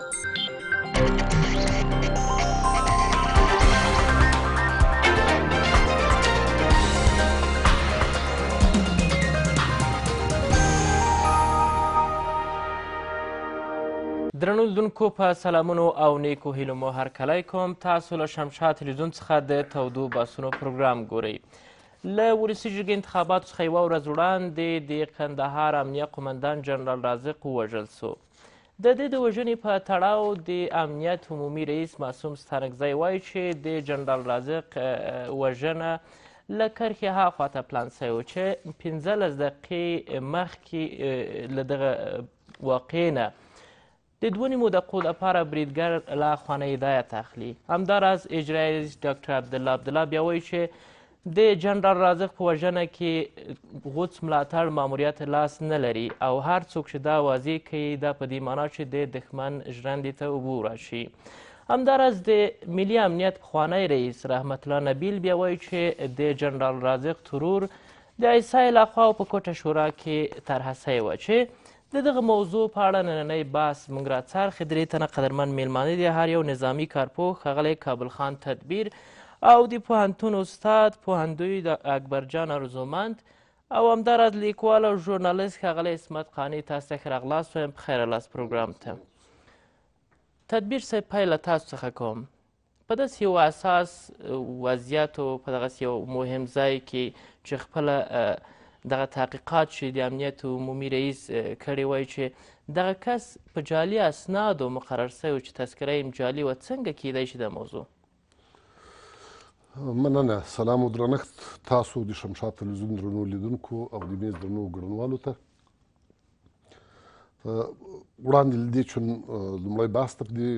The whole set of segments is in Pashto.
درنو لیدونکو په سلامونو او نیکو هیلو مو هرکلی کوم تاسو له شمشاد تلویزیون څخه د تودو باسونو پروګرام ګورئ له ولسي جرګې انتخاباتو څخه یوه ورځ وړاندې د قندهار امنیه قمندان جنرال رازق ووژل سو د دې د وژنې په تړاو د امنیت عمومي رئیس معصوم ستانکزی وایي چې د جنرال رازق وژنه له کرښې هاخوا ته پلان سوی و چې پنځلس دقیقې مخکې له دغه واقعې نه د دوه نیمو دقیقو لپاره بریدګر له خانه هدایت اخلي همداراز اجرایه رئیس ډاکټر عبدالله عبدالله بیا وایي چې د جنرال رازق په وژنه کې غوڅ ملاتړ ماموریت لاس نه لري او هر څوک چې دا واضح کوي دا په دې معنا چې د دښمن ژرندې ته اوبه راشي همداراز د ملي امنیت پخوانی رئیس رحمت الله نبیل بیا وایي چې د جنرال رازق ترور د ایسای لخوا په کوټه شورا کې طرحه سوې وه چې د دغه موضوع په اړه نننی بحث موږ راڅرخې درې تنه قدرمن میلمانه دي هر یو نظامي کارپوه ښاغلی کابل خان تدبیر او د پوهنتون استاد پوهندوی د اکبرجان ارزومند او همداراز لیکوال او ژورنالیست ښاغلی اسمت قانع تاسو ښه راغلاست وایم خیر راغلاست پروګرام ته تدبیر صاحب پیل تاسو څخه کوم په داسې یو اساس وضعیت او په دغسې یو مهم ځای کې چې خپله دغه تحقیقات چې د امنیت عمومي رئیس کړی وای چې دغه کس په جعلي اسنادو مقرر سوی چې تذکره یې جعلي وه څنګه کیدای شي د موضوع مننه سلام او درنښت تاسو د شمشاد تلویزیون درنو لیدونکو او د میز درنو ګډونوالو ته وړاندې له دې چې لومړی بحث ته دې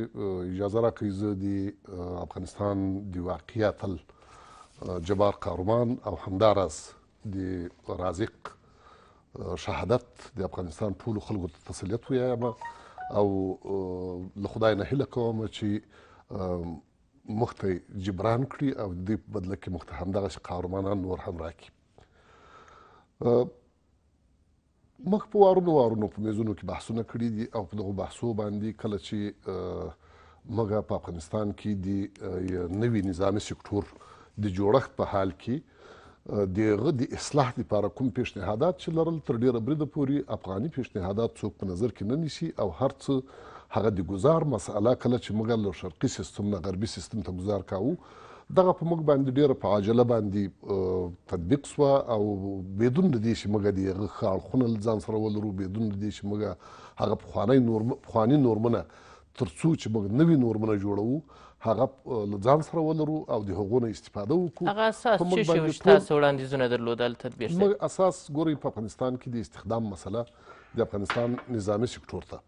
اجازه راکړئ زه د افغانستان د واقعیتل جبار قهرمان او همداراز د رازق شهادت د افغانستان ټولو خلکو ته تسلیت ویایم او له خدای نه هیله کوم چې مخته جبران کړي او د بدله کې مخته همدغه قهرمانان نور هم راکړي مخ په وارونو وارونو په میزونو کې بحثونه کړي دي او په دغو بحثو باندې کله چې موږ په افغانستان کې د نوي نظامي سکتور د جوړښت په حال کې د هغه د اصلاح لپاره کوم پیشنهادات چې لرل تر ډېره بریده پورې افغاني پیشنهادات څوک په نظر کې نه نیسي او هر څه هغه د ګزار مسأله کله چې موږ له شرقي سیستم نه غربي سیستم ته ګزار کاوه دغه په موږ باندې ډیره په عاجله باندې تطبیق سوه او بدون د دې چې موږ د هغه ښه اړخونه له ځان سره ولرو بدون د دې چې موږ هغه پخوانی نورم پخواني نورمونه تر څو چې موږ نوي نورمونه جوړو هغه له ځان سره ولرو او د هغو نه استفاده وکړو هغه اساس چې شو چې تاسو وړاندیزونه درلودل تطبیق موږ اساس ګورئ په افغانستان کې د استخدام مسله د افغانستان نظامي سکتور ته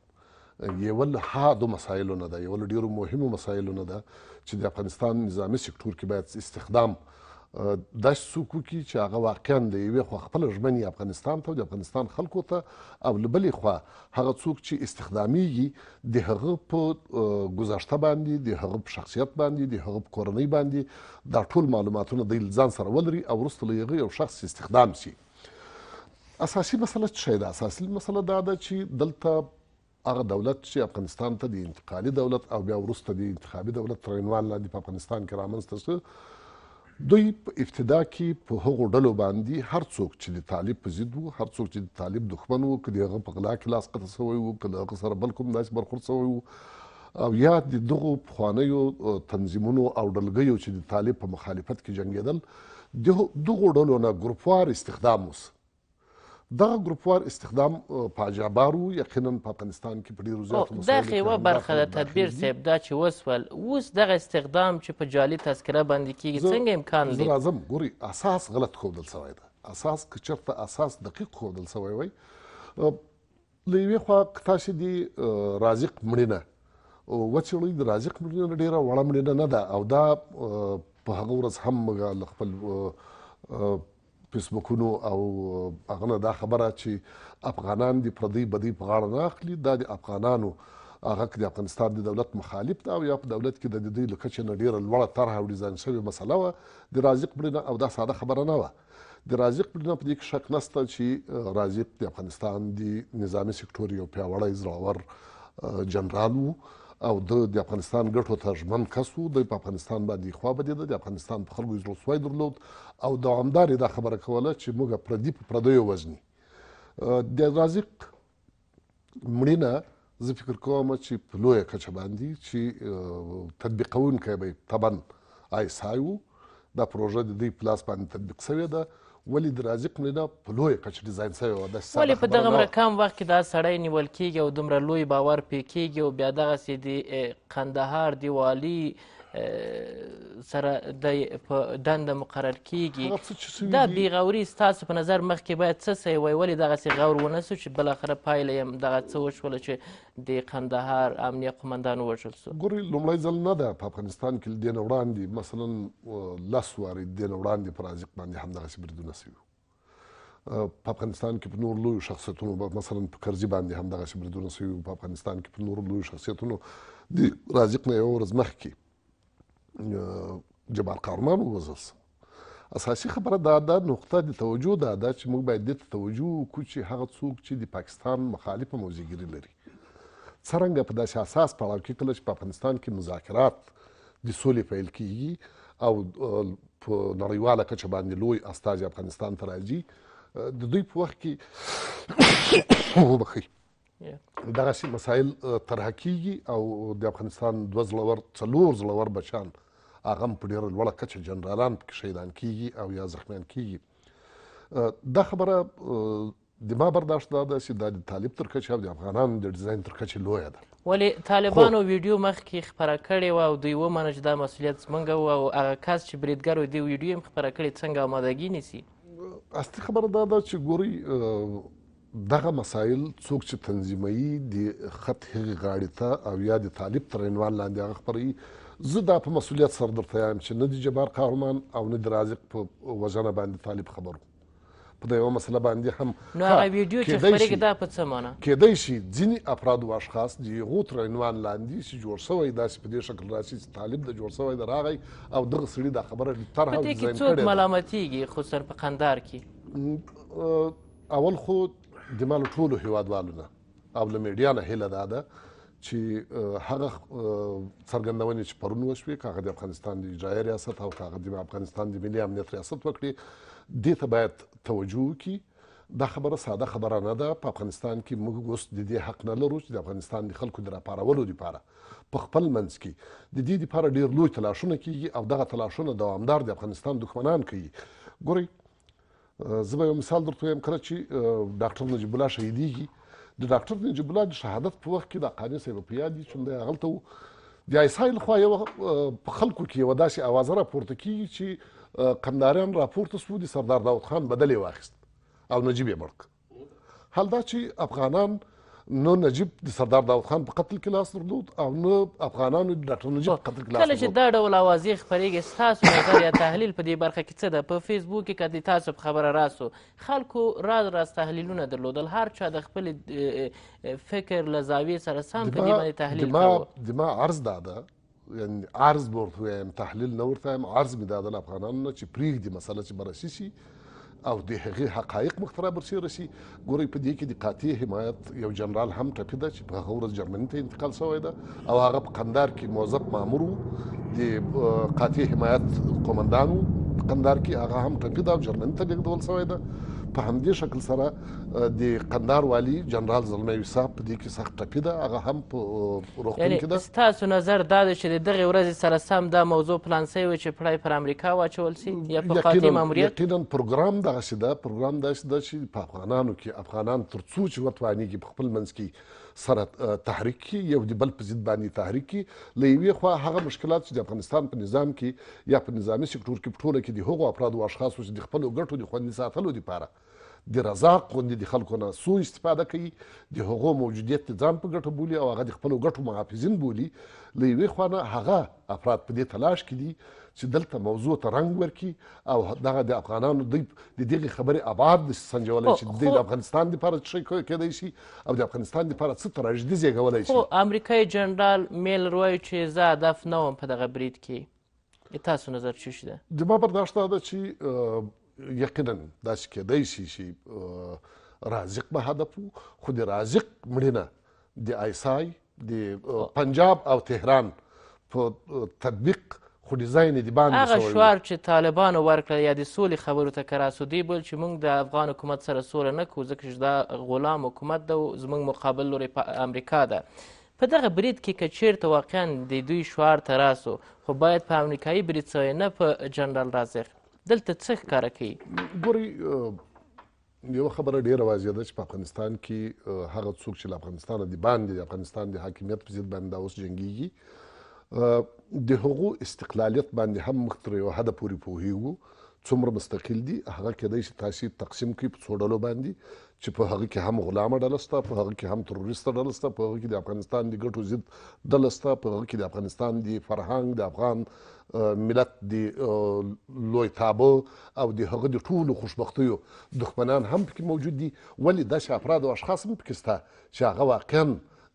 یول حادو مسایلو نه ده یول ډیرو مهمو مسایلو نه ده چې د افغانستان نظامی سکتور کې باید استخدام داس څوک کی چې هغه واقعا د یوې خو خپل ژمنې افغانستان ته د افغانستان خلکو ته او لبلې خو هغه څوک چې استخدامي د هغه په گذشته باندې د هغه په شخصیت باندې د هغه په کورنۍ باندې دا ټول معلوماتونه د ځان سره ولري او وروسته له هغه یو شخص استخدام شي اساسي مسله څه ده اساسي مسله دا ده چې دلته هغه دولت چې افغانستان ته د انتقالي دولت او بیا وروسته د انتخابي دولت تر عنوان لاندې په افغانستان کې رامنځته شو دوی په ابتدا کې په هغو ډلو باندې هر څوک چې د طالب په ضد وو هر څوک چې د طالب دښمن وو که د هغه په غلا کې لاس قطع سوی وو که د هغه سره بل کوم داسې برخورد سوی وو او یا د دغو پخوانیو تنظیمونو او ډلګیو چې د طالب په مخالفت کې جنګېدل دغو ډلو نه ګروپوار استخدام اوس دغه ګروپوار استخدام په جبارو یقینا په افغانستان کې په ډیرو زیاتو مسایلو دا یوه برخه د تدبیر صاحب دا چې وسول اوس دغه استخدام چې په جالي تذکره باندې کیږي څنګه امکان لري زه راځم ګوري اساس غلط ښودل سوی دی اساس که چېرته اساس دقیق ښودل سوی وی له یوې خوا تاسې دي رازق مړینه وڅېړئ د رازق مړینه ډېره وړه مړینه نه ده او دا په هغه ورځ هم موږ له خپل فیسبوکونو او هغه دا خبره چې افغانان دی پردی بدی په غاړه نه اخلي دا د افغانانو هغه د افغانستان د دولت مخالف ده او یا په دولت کې د دوی له کچې نه ډېره لوړه طرحه او ډیزاین شوې مسله وه د رازق بړینه او دا ساده خبره نه وه د رازق بړینه په دې کې شک نسته چې رازق د افغانستان د نظامي سکټور یو پیاوړی زړور جنرال و او د د افغانستان ګټو ته ژمن کس و د په افغانستان باندې خوا بدې د افغانستان په خلکو زړه سوی درلود او دوامدارې دا خبره کوله چې موږ پردي په پردیو وزني د رازق مړینه زه فکر کوم چې په لویه کچه باندې چې تطبیقونکی به یې طبعا آی اس آی و دا پروژه د دوی په لاس باندې تطبیق سوې ده ولې د رازق مړینه په لویه کچه ډیزاین سوې وه داسې ولې په دغومره کم وخت کې دا سړی نیول کېږي او دومره لوی باور پې کېږي او بیا دغسې د قندهار دیوالي سره د په دنده مقرر کیږي دا بې غوري ستاسو په نظر مخکې باید څه سوی وای ولې دغسې غور ونه سو چې بالاخره پایله یې دغه څه وشوله چې د قندهار امنیه قمندان ووژل سو ګورې لومړی ځل نه ده په افغانستان کې له دې نه وړاندې مثلا لس وارې د دې نه وړاندې پر رازق باندې همدغسې بریدونه سوي په افغانستان کې په نور لوی شخصیتونو مثلا په کرزي باندې هم دغه شبردونه سوي په افغانستان کې په نور لوی شخصیتونو د رازق نه یو ورځ مخکې جبار کارمان ووزل سه اساسي خبره دا ده نقطه د توجه دا ده چې موږ باید دې ته توجه وکړو چې هغه څوک چې د پاکستان مخالفه موضعګیري لري څرنګه په داسې اساس پړاو کې کله چې په افغانستان کې مذاکرات د سولې پیل کیږي او په نړیواله کچه باندې لوی استازي افغانستان ته راځي د دوی په وخت کې وبخي دغسې مسایل طرحه کیږي او د افغانستان دوه زلور څلور زلور بچان هغه هم په ډېره لوړه کچه جنرالان پکې شهیدان کیږي او یا زخمیان کیږي دا خبره د ما برداشت دا ده چې دا د طالب تر کچې او د افغانانو د ډیزاین تر کچې لویه ده ولې طالبانو ویډیو مخکې خپره کړې وه او دوی ومنه چې دا مسؤلیت زموږ وه او هغه کس چې بریدګر و دې ویډیو یې خپره کړې څنګه امادګي نیسي اصلي خبره دا ده چې ګورئ دغه مسایل څوک چې تنظیموي د خط هغې غاړې ته او یا د طالب تر عنوان لاندې هغه خپروي زه دا په مسؤلیت سره درته یم چې نه د جبار قهرمان او نه د رازق په وژنه باندې طالب خبر په دا یوه مسله باندې هم نو هغه ویډیو چې خپرېږي دا په څه معنا کیدای شي ځینې افراد او اشخاص د هغو تر عنوان لاندې چې جوړ سوی داسې په دې شکل راشي چې طالب د جوړ سوی د راغی او دغه سړي دا خبره طرحه ډیزاین کړې ده په دې کې څوک ملامتېږي خو سر په قندار کې اول خو د مالو ټولو هیوادوالو نه او له میډیا نه هیله دا ده چې هغه څرګندونې چې پرون وشوې کاغه د افغانستان د اجرایي ریاست او کاغه د افغانستان د ملي امنیت ریاست وکړي دې ته باید توجه وکړي دا خبره ساده خبره نه ده په افغانستان کې موږ اوس د دې حق نه لرو چې د افغانستان د خلکو د راپارولو لپاره په خپل منځ کې د دې لپاره ډیر لوی تلاشونه کیږي او دغه تلاشونه دوامدار د افغانستان دښمنان کوي ګورئ زه به یو مثال درته وایم کله چې ډاکټر نجیب الله شهیدیږي د ډاکټر نجیب الله د شهادت په وخت کې د قانع صاحب په یاد دي چې دا غلطه وو د ایسای لخوا یو په خلکو کې یو داسې اواز را پورته کیږي چې قنداریان راپورته سوه د سردار داود خان بدل یې واخیست او نجیب یې مړ هل دا چې افغانان نو نجیب د سردار داوود خان په قتل کې لاس درلود او نو افغانانو د ډاکټر نجیب په قتل کې لاس درلود کله چې دا ډول اوازې خپرېږي ستاسو نظر یا تحلیل په دې برخه کې څه ده په فیسبوک کې که د تاسو په خبره راسو خلکو راز راز تحلیلونه درلودل هر چا د خپل فکر له زاویې سره سم په دې باندې تحلیل کاوه د ما عرض دا ده یعنی عرض به ورته ویم تحلیل نه ورته ویم عرض مې دا ده له افغانانو نه چې پرېږدي مسله چې برسي شي او د هغې حقایق مخترا برسي رسي ګورئ په دې کې د قاطع حمایت یو جنرال هم ټپي ده چې په هغه ورځ جرمني ته انتقال سوی ده او هغه په قندار کې موظف مامور و د قاطع حمایت قومندان و په قندار کې هغه هم ټپي ده او جرمني ته لېږدول سوی ده په همدې شکل سره د قندار والی جنرال زلمی صاحب په دې کې سخت ټپي ده هغه هم په روغتون کې ده ستاسو نظر دا دی چې د دغې ورځې سره سم دا موضوع پلان سوی وي چې پړی پر امریکا واچول سي یا په قاضي ماموریت یقینا پروګرام دغسې ده پروګرام داسې ده چې په افغانانو کې افغانان تر څو چې وتوانېږي په خپل منځ کې سره تحریک کی یو د بل په ضد باندې تحریک کی له یوې خوا هغه مشکلات چې د افغانستان په نظام کې یا په نظامی سکتور کې په ټوله کې د هغو افرادو او اشخاصو چې د خپلو ګټو د خوندي ساتلو دپاره د رزاق غوندې د خلکو نه سوء استفاده کوي د هغو موجودیت ځان په ګټه بولي او هغه د خپلو ګټو محافظین بولي له یوې خوا نه هغه افراد په دې تلاش کې دي چې دلته موضوع ته رنګ ورکړي او دغه د افغانانو دوی د دغې خبرې ابعاد نشي سنجولی چې دوی د افغانستان دپاره څه شی کیدی شي او د افغانستان دپاره څه تراژدي زیږولی شي امریکایي جنرال میل وایي چې زه هدف نه وم په دغه برید کې تاسو نظر څه شي ده زما برداشت دا ده چې یقینا داسې کېدای شي چې رازق به هدف وو خو د رازق مړینه د آیسای د پنجاب او تهران په تطبیق خو ډیزاین د باندې هغه شعار چې طالبانو ورکړل یا د سولې خبرو ته کراسودی بل چې موږ د افغان حکومت سره سوله نه کوو ځکه چې دا غلام حکومت ده زموږ مقابل لوري په امریکا ده په دغه برید کې که چیرته واقعا د دوی شعار ته راسو خو باید په امریکایي برید سوی نه په جنرال رازق دلته څه ښکاره کوي ګوري یو خبره ډیره واضح ده چې په افغانستان کې هغه څوک چې له افغانستانه د باندې د افغانستان د حاکمیت په ضد باندې اوس جنګیږي د هغو استقلالیت باندې هم مخ تر یو حده پورې پوهیږو څومره مستقل دي هغه کېدای شي تاسو تقسیم کړئ په څو ډلو باندې چې په هغه کې هم غلامه ډله شته په هغه کې هم تروریست ډله شته په هغه کې د افغانستان د ګټو ضد ډله شته په هغه کې د افغانستان د فرهنګ د افغان ملت د لوی تابو او د هغه د ټولو خوشبختیو دښمنان هم پکې موجود دي ولې دا چې افراد او اشخاص هم پکې شته چې هغه واقعا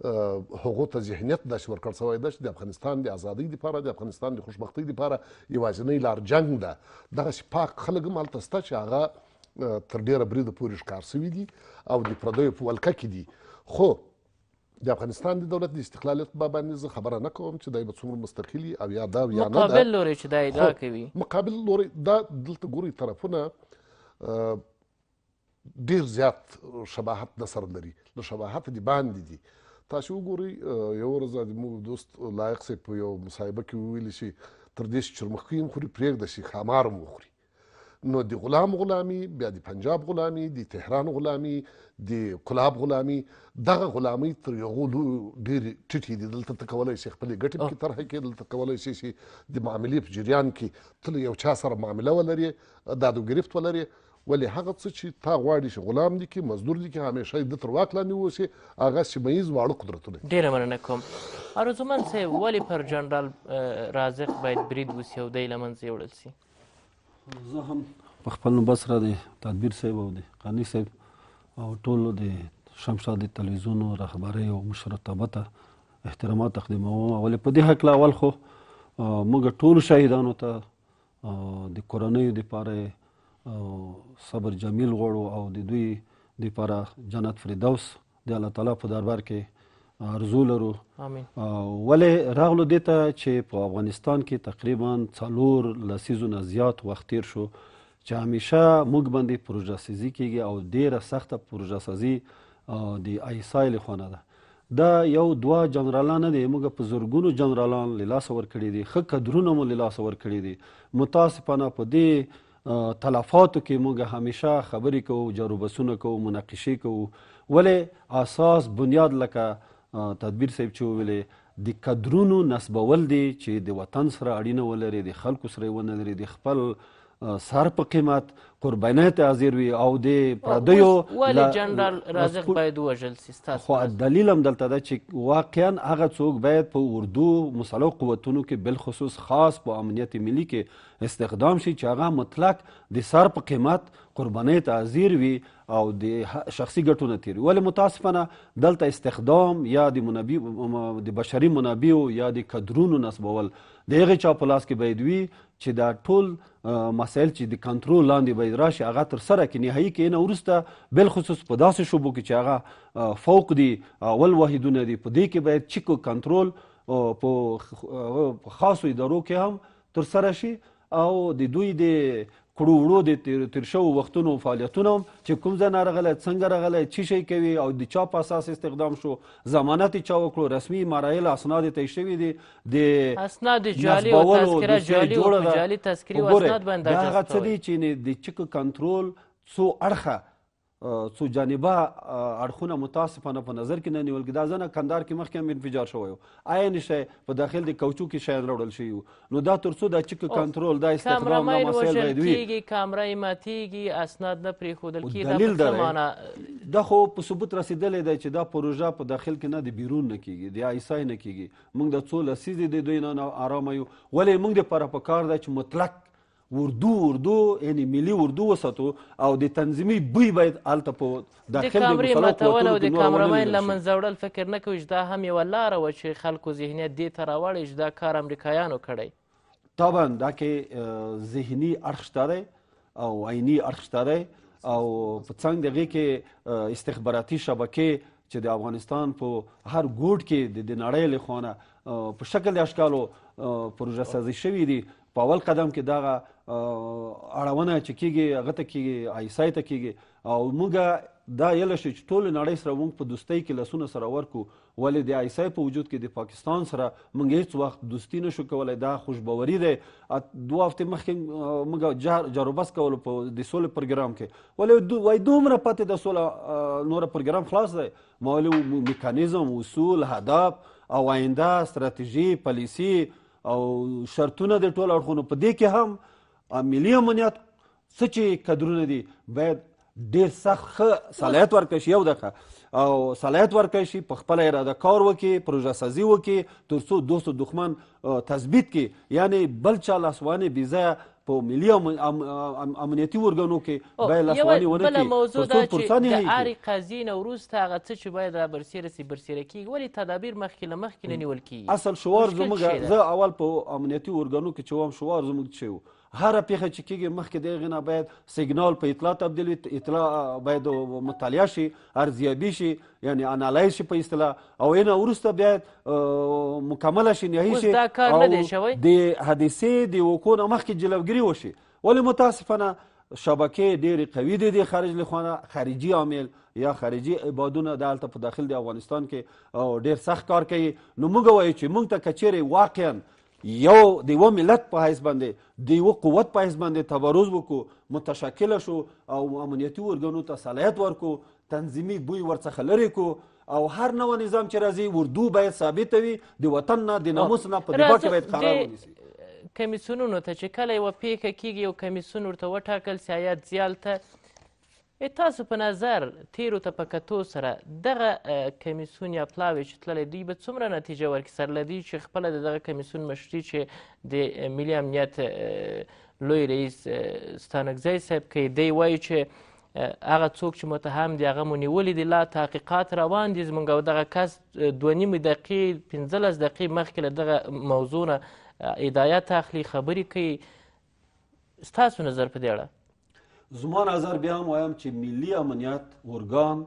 هغه ته ذهنیت داس ورکړ سوی ده چې د افغانستان د ازادۍ لپاره د افغانستان د خوشبختۍ لپاره یوازینۍ لار جنگ ده دغسې پاک خلک هم هلته شته چې هغه تر ډېره بریده پورې ښکار سوي دي او د پردیو په ولکه کې دي خو د افغانستان د دولت د استقلال په باندې زه خبره نه کوم چې دای به څومره مستقلي او یا دا یا نه ده مقابل لوري چې دا ادعا کوي مقابل لوري دا دلته ګوري طرفونه ډیر زیات شباهت د سر لري له شباهت دي باندې دي تاسو وګورئ یو ورځ زموږ دوست لایق سي په یو مصاحبه کې ویل شي تر دې چې چرمخکې هم خوري پرېږده شي خامار هم وخوري نو د غلام غلامي بیا د پنجاب غلامي د تهران غلامي د کلاب غلامي دغه غلامي تر یو غولو ډیر ټټي دي دلته تکولای شي خپل ګټې په طرح کې دلته تکولای شي د معاملې په جریان کې تل یو چا سره معامله ولري دا د گرفت ولري ولې هغه څه چې تا غواړي چې غلام دي کې مزدور دي کې همیشه د تر واک لاندې ووسي هغه سیمه ییز واړه قدرتونه ډېره مننه کوم ارزومن صاحب ولې پر جنرال رازق باید برید وسي او دی له منځه یوړل سي زه هم په خپل نوبت سره د تدبیر صاحب او د قانع صاحب او ټولو د شمشاد د تلویزیون او رهبرۍ او مشرتابه ته احترامات تقدیموم ولې په دې هکله اول خو موږ ټول شهیدانو ته د کورنیو دپاره او صبر جمیل غوړو او د دوی د لپاره جنت فردوس د الله تعالی په دربار کې ارزو لرو امين ولې راغلو دته چې په افغانستان کې تقریبا څلور لسیزونه زیات وخت تیر شو چې همیشه موږ باندې پروژه سازي کیږي او ډیره سخته پروژه سازي د ایسایل خونه ده دا یو دوا جنرالان دي موږ په زورګونو جنرالان لاس ور کړی دي خکه درونه مو لاس ور کړی دي متاسفانه په دې تلفاتو کې موږ همیشه خبرې کوو جاروبسونه کوو مناقشې کوو ولې اساس بنیاد لکه تدبیر صاحب چې وویلې د قدرونو نسبول دی چې د وطن سره اړینه ولري د خلکو سره یې ونه لري د خپل سر په قیمت قربانۍ ته حاضر وي او د پردیو ولې جنرال رازق باید ووژل سي ستاسو خو دلیل هم دلته ده چې واقعا هغه څوک باید په اردو مسلو قوتونو کې بالخصوص خاص په امنیت ملي کې استخدام شي چې هغه مطلق د سر په قیمت قربانۍ ته حاضر وي او د شخصي ګټو نه تیري ولې متاسفانه دلته استخدام یا د منابع د بشري منابعو یا د کدرونو نصبول د هغې چا په لاس کې باید وي چې دا ټول مسایل چې د کنټرول لاندې به راشي هغه تر سره کې نهایي کې نه ورسته بل خصوص په داسې شوبو کې چې هغه فوق دی اول واحدونه دی په دې کې باید چیکو کنټرول په خاصو ادارو کې هم تر سره شي او د دوی د کړو وړو د تیر شوو وختونو فعالیتونه چې کوم ځای نه راغلی څنګه راغلی څه شی کوي او د چا په اساس استخدام شو ضمانت یې چا وکړو رسمي مرایل اسناد یې طی شوي دي د اسناد جعلي او تذکره جعلي او جعلي تذکري او اسناد باندې دا هغه څه دي چې د چک کنټرول څو اړخه څو جانبه اړخونه متاسفانه په نظر کې نه نیول کې دا ځنه کندهار کې مخکې هم انفجار شوی و عین شی په داخل د کوچو کې شیان راوړل شوي وو نو دا تر څو دا چک کنټرول دا استخدام نه مسایل باید وي کامره یې ماتېږي اسناد نه پرېښودل کېږي دا خو په ثبوت رسېدلی دی چې دا پروژه په داخل کې نه د بیرون نه کېږي د ایسای نه کېږي موږ د څو لسیزې د دوی نه ارامه یو ولې موږ دپاره په کار دی چې مطلق اردو اردو یعنی ملي اردو وساتو او د تنظیمي بوی باید هلته په داخل د کامرې ماتول او د کامرمین له منځه وړل فکر نه کوئ چې دا هم یوه لاره وه چې خلکو ذهنیت دې ته راوړی چې دا کار امریکایانو کړی طبعا دا کې ذهني اړخ شته دی او عیني اړخ شته دی او په څنګ د هغې کې استخباراتي شبکې چې د افغانستان په هر ګوټ کې د نړۍ له خوانه په شکل د اشکالو پروژه سازي شوي دي په اول قدم کې دغه اړونه چې کیږي هغه ته کیږي آیسای ته کیږي او موږ دا یله شو چې ټول نړۍ سره موږ په دوستۍ کې لسونه سره ورکو ولې د آیسای په وجود کې د پاکستان سره موږ هیڅ وخت دوستي نشو کولی دا خوشبوري دی دوه هفتې مخکې موږ جاروبس کولو په د سولې پروګرام کې ولې وایي دومره پاتې د سوله نوره پروګرام خلاص دی ما ویلي میکانیزم اصول هدف او آینده ستراتیژي پالیسي او شرطونه د ټولو اړخونو په دې کې هم ملي امنیت څه چې کدرونه دي باید ډیر سخت ښه صلاحیت ورکړی شي یو دقه او صلاحیت ورکړی شي په خپله اراده کار وکړي پروژه سازي وکړي تر څو دوست و دښمن تثبیت کړي یعنی بل چا لاسوانې بېځایه په ملي امنیتي ارګانو کې باید لاسوانې ونه کړي موضوع ده چې د هرې قضیې نه وروسته هغه څه چې باید رابرسېره سي برسېره کېږي ولې تدابیر مخکې له مخکې نه نیول کېږي اصل شوار زموږ زه اول په امنیتي ارګانو کې چې وم شوار زموږ چې هر پیښه چې کیږي مخکې د غنا باید سیګنال په اطلاع تبدیل وي اطلاع باید مطالعه شي ارزیابي شي یعنی انالایز شي په اصطلاح او اینه وروسته بیا مکمله شي نهایي شي او د حادثې د وقوع نه مخکې جلوګیري وشي ولې متاسفانه شبکې ډېرې قوي دي د خارج لخوانه خارجي عامل یا خارجي عبادونه د هلته په داخل د افغانستان کې ډېر سخت کار کوي نو موږ وایو چې موږ ته که واقعا یو د یوه ملت په حیث باندې د یوه قوت په حیث باندې تبرز وکړو متشکله شو او امنیتي ارګانو ته صلاحیت ورکړو تنظیمي بوی ورڅخه لرې کړو او هر نوع نظام چې راځي اردو باید ثابت وي د وطن نه د ناموس نه په دفاع کې باید قرار ونیسي کمیسیونونو ته چې کله یوه پیښه کیږي یو کمیسیون ورته وټاکل سي آیا زیال ته E تاسو په نظر تیرو ته په کتو سره دغه کمیسیون یا پلاوی چې تللی دوی به څومره نتیجه ورکړي سره له دوی چې خپله د دغه کمیسیون مشري چې د ملي امنیت لوی رئیس ستانکزی صاحب کوي دی وایي چې هغه څوک چې متهم دی هغه مو نیولی دی لا تحقیقات روان دي زموږ او دغه کس دوه نیمې دقیقې پنځلس دقیقې مخکې له دغه موضوع نه هدایت اخلي خبرې کوي ستاسو نظر په دې اړه زما نظر بیا هم وایم چې ملي امنیت ارګان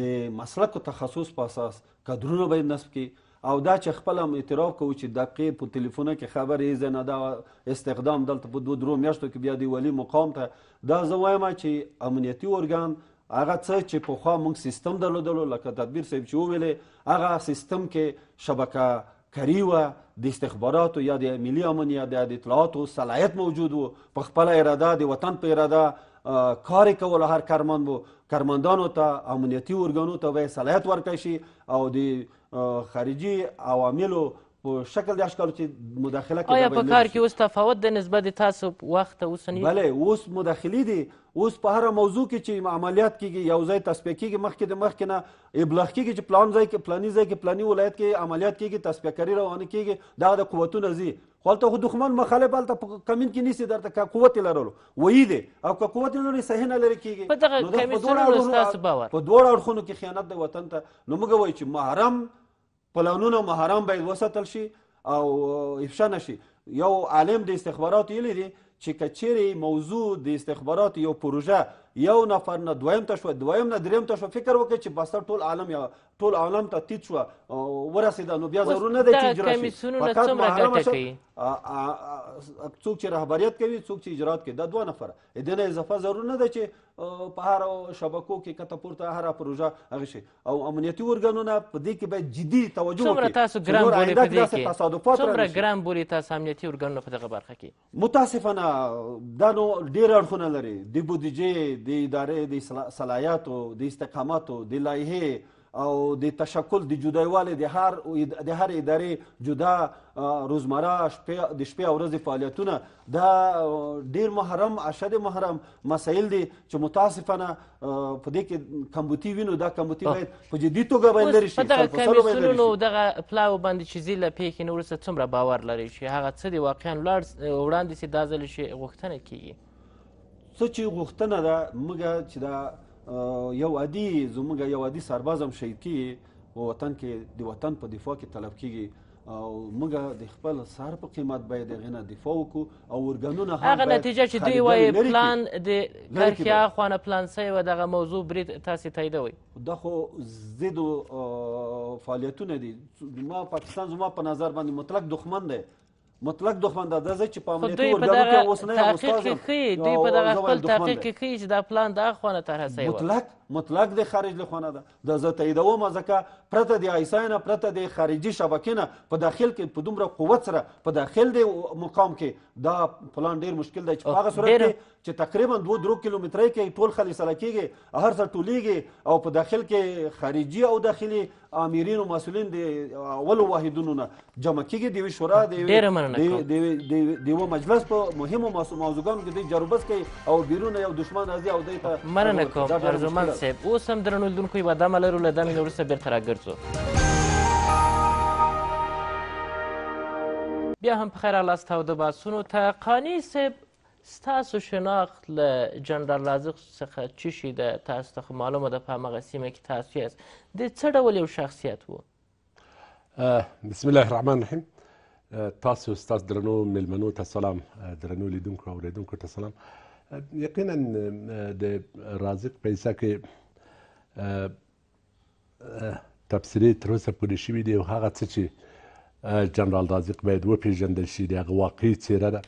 د مسلک او تخصص په اساس کډرونه باید نصب کی او دا چې خپل هم اعتراف کوي چې دقیق په ټلیفونه کې خبر یې زنه دا استخدام دلته په دوه درو میاشتو کې بیا دی ولی مقام ته دا زه وایم چې امنیتي ارګان هغه څه چې په خوا موږ سیستم درلودلو لکه تدبیر صاحب چې وویلې هغه سیستم کې شبکه کری و د استخباراتو یا د ملي امن یا د اطلاعاتو صلاحیت موجود و په خپله اراده د وطن په اراده کاری کول هر کارمند بو کارمندانو ته امنیتي ارګانو ته به صلاحیت ورکړی شي او د خارجي عواملو په شکل د اشکالو چې مداخله کوي آیا په کار کې اوس تفاوت د نسبت تاسو وخت اوسنی بله اوس مداخله دي اوس په هر موضوع کې چې عملیات کیږي یو ځای تصفیه کیږي مخکې د مخکې نه ابلاغ کیږي چې پلان ځای کې پلاني ځای کې پلاني ولایت کې عملیات کیږي تصفیه کاری روانه کیږي دا د قوتونو ځي خو هلته خو دښمن مخالف هلته په کمین کې نیسي درته که قوت یې لرلو ویي دی او که قوت یې لرلو صحیح نه لرې کیږي په دغه کمیسیونو ستاسو باور په دواړو اړخونو کې خیانت د وطن ته نو موږ وایو چې محرم پلانونه محرم باید وساتل شي او افشا نشي یو عالم د استخبارات ویلی دی چې کچېرې موضوع د استخبارات یو پروژه یو نفر نه دویم ته شو دویم نه دریم ته شو فکر وکړي چې بس ټول عالم یا ټول عالم ته تیت شوه ورسېده نو بیا ضرور نه دی چې اجرا شي فقط محرمه څوک چې رهبریت کوي څوک چې اجرات کوي دا دوه نفره دې نه اضافه ضرور نه ده چې په هر شبکو کې کته پورته هر پروژه هغه شي او امنیتي ورګانونه په دې کې باید جدي توجه وکړي څومره تاسو ګرام بولې په دې کې څومره ګرام بولې تاسو امنیتي ورګانونه په دغه برخه کې متاسفانه دا نو ډېر اړخونه لري د بودیجې د ادارې د صلاحیاتو د استقاماتو د لایحې او د تشکل د جدایوالي د هر د هر ادارې جدا روزمره شپې د شپې او ورځې فعالیتونه دا ډیر محرم اشد محرم مسایل دي چې متاسفانه په دې کې کمبوتی وینو دا کمبوتی باید په جدي توګه باید لري شي په دغه کمیسیونو دغه پلاو باندې چې زی له پیښې نه وروسته څومره باور لري چې هغه څه دي واقعا ولاړ وړاندې سي دا ځل شي غوښتنه کیږي څه چې غوښتنه ده موږ چې دا یو عادي زموږ یو عادي سرباز هم شهید کیږي په وطن کې د وطن په دفاع کې طلب کیږي او موږ د خپل سر په قیمت باید هغې نه دفاع وکړو او ارګانونه هغه نتیجه چې دوی وایي پلان د کرخیا خوانه پلان سوی و دغه موضوع برید تاسې تاییدوئ دا خو ضد فعالیتونه دي ما پاکستان زما په نظر باندې مطلق دښمن دی مطلق دښمن ده زه چې په امنیتي ارګانو کې اوس نه یم استاد یم دوی په دغه خپل تحقیق کې ښیي چې دا پلان د هغه خوا نه طرحه شوی مطلق مطلق د خارج له خوا ده دا زه تاییدوم ځکه پرته د ایسای نه پرته د خارجي شبکې نه په داخل کې په دومره قوت سره په داخل د مقام کې دا پلان ډیر مشکل دی چې په هغه صورت کې چې تقریبا 2 درو کیلومترې کې ټول خلک سره کېږي هر څه ټولیږي او په داخل کې خارجي او داخلي امیرین او مسولین د اولو واحدونو نه جمع کېږي د شورا د د د یو مجلس په مهمو موضوعګانو کې د جروبس کوي او بیرون یو دشمن ازي او د ته مننه کوم ارزومن صاحب اوس هم درنولونکو یو دمه لرو له دمې وروسته بیرته راګرځو بیا هم په خیر الاست او د باسونو ته قانی صاحب ستاسو شناخت له جنرال رازق څخه چی شي د تاسو ته معلومه ده په همغه سیمه کې تاسو یاست د څه ډول یو شخصیت و بسم الله الرحمن الرحیم تاسو ستاسو درنو ملمنو ته سلام درنو لیدونکو او اوریدونکو ته سلام یقینا د رازق پیسه کې تبصرې تر اوسه پورې شوي دي او هغه څه چې جنرال رازق باید وپېژندل شي د هغه واقعي څیره ده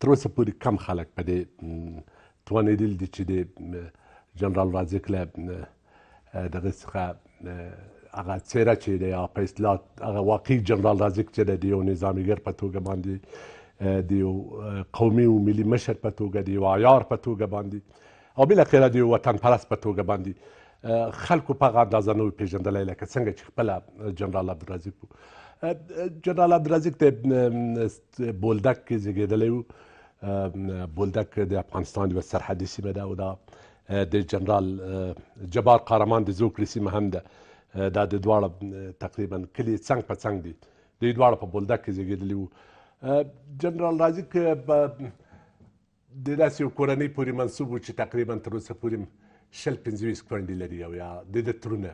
تر اوسه پورې کم خلک په دې توانېدل دي چې د جنرال رازق له دغه څخه هغه څیره چې د یا په اصطلاح هغه واقعي جنرال رازق چې د یو نظاميګر په توګه باندې د یو قومي او ملي مشر په توګه د یو عیار په توګه باندې او بالاخره د یو وطن پرست په توګه باندې خلکو په هغه اندازه نه پیژندلی لکه څنګه چې خپله جنرال عبدالرزیق وو جنرال عبدالرزیق د بولدک کې زیږېدلی وو بولدک د افغانستان یوه سرحدي سیمه ده او دا د جنرال جبار قهرمان د زوکړې سیمه هم ده دا د دواړه تقریبا کلی څنګ په څنګ دي دوی دواړه په بولدک کې زیږېدلي وو جنرال رازي که د داسې یو کورنۍ پورې منصوب و چې تقریبا تر اوسه پورې شل پنځه کونډې لري او یا د ده ترونه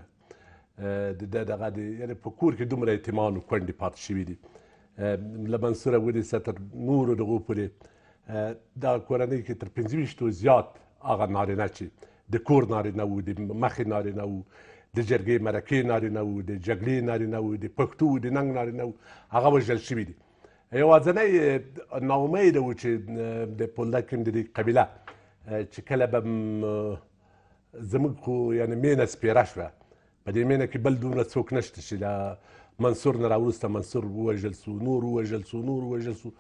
د ده دغه د یعنې په کور کې دومره یتیمان و کونډې پاتې شوي دي له منصوره ونیسه تر نورو دغو پورې دا کورنۍ کې تر پنځه ویشتو زیات هغه نارینه چې د کور نارینه و د مخې نارینه و د جرګې مرکې نارینه وو د جګړې نارینه وو د پښتو د ننګ نارینه وو هغه وژل شوي دي یوازینی ناامیده وو چې د پولدکم د دې قبیله چې کله به زموږ خو یعنې مینه سپیره شوه په دې مینه کې بل دومره څوک نشته چې له منصور نه راوروسته منصور ووژل سو نور ووژل سو نور ووژل سو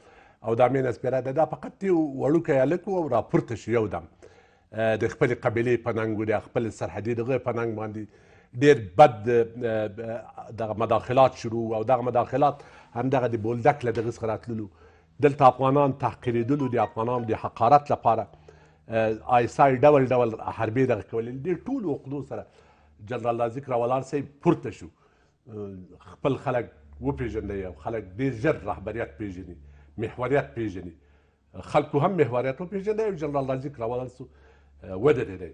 او دا مینه سپیره ده دا فقط یو وړوکی هلک او راپورته شو یو دم د خپلې قبیلې په ننګ د خپل سرحدي دغه په ننګ باندې ډیر بد دغه مداخلات شروع او دغه مداخلات همدغه د بولدک له دغه څخه راتللو دلته افغانان تحقیرېدلو د افغانانو د حقارت لپاره آیسای ډول ډول حربې دغه کولې دې ټولو عقدو سره جنرال نازک راولار صاحب پورته شو خپل خلک وپیژني او خلک ډېر ژر رهبریت پیژني محوریت پیژني خلکو هم محوریت وپیژني او جنرال نازک راولار سو ودرېدی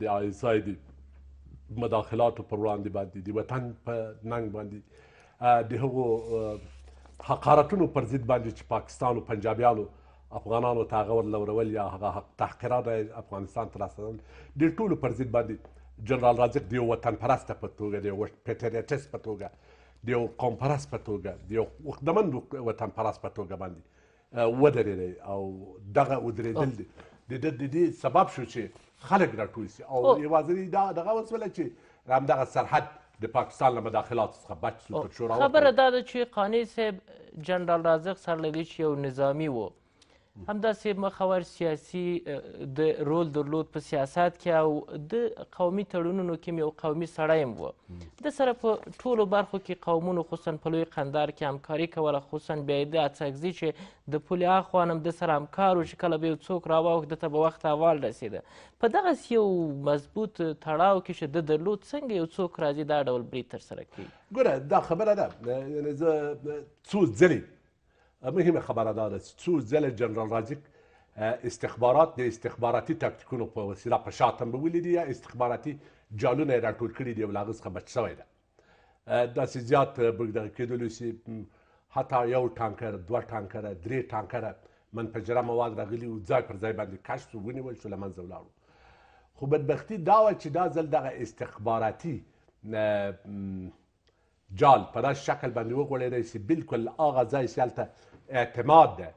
د آیسای د مداخلاتو پر وړاندې باندې د وطن په ننګ باندې د هغو حقارتونو پر ضد باندې چې پاکستان او پنجابیانو افغانانو ته هغه ورلورول یا هغه تحقیرات افغانستان ته رسول د ټولو پر ضد باندې جنرال رازق د یو وطن پرسته په توګه د یو پیټریټس په توګه د یو قوم پرست په توګه د یو وقدمن وطن پرست په توګه باندې ودرېدی او دغه ودرېدل د د دې سبب شو چې خلک راټول شي او یوازې دا دغه وسوله چې همدغه سرحد د پاکستان له مداخلات څخه بچ شو تر شوراو خبره دا ده چې قانع صاحب جنرال رازق سرلویچ یو نظامی و همداسې مخور سیاسي د رول درلود په سیاست کې او د قومي تړونونو کې یو قومي سړی هم و د سره په ټولو برخو کې قومونو خصوصا په لوی قندار کې همکاري کوله خصوصا بیا یې د اڅکزي چې د پولې اخوا هم د سره همکار و چې کله به یو څوک راواوښت ته به وخت اول رسېده په دغسې یو مضبوط تړاو کې چې د درلود څنګه یو څوک راځي دا ډول برید ترسره کوي ګوره دا خبره ده زه څو ځلې مهمه خبردار است څو ځله جنرال رازق استخبارات د استخباراتي تاکتیکونو په وسیله په شاتم ولیدي یا استخباراتي جالونه راټول کړي دي ولاغز خبر شوی ده داسې زیات بګدغه کېدلی سي حتی یو ټانکر دوه ټانکر درې ټانکر منفجره مواد راغلي او ځای پر ځای باندې کشف ونیول شو له منځه ولاړو خو بدبختي دا وه چې دا ځل دغه استخباراتي جال په داسې شکل باندې وغوړېدی سي بالکل هغه ځای چې هلته اعتماد ده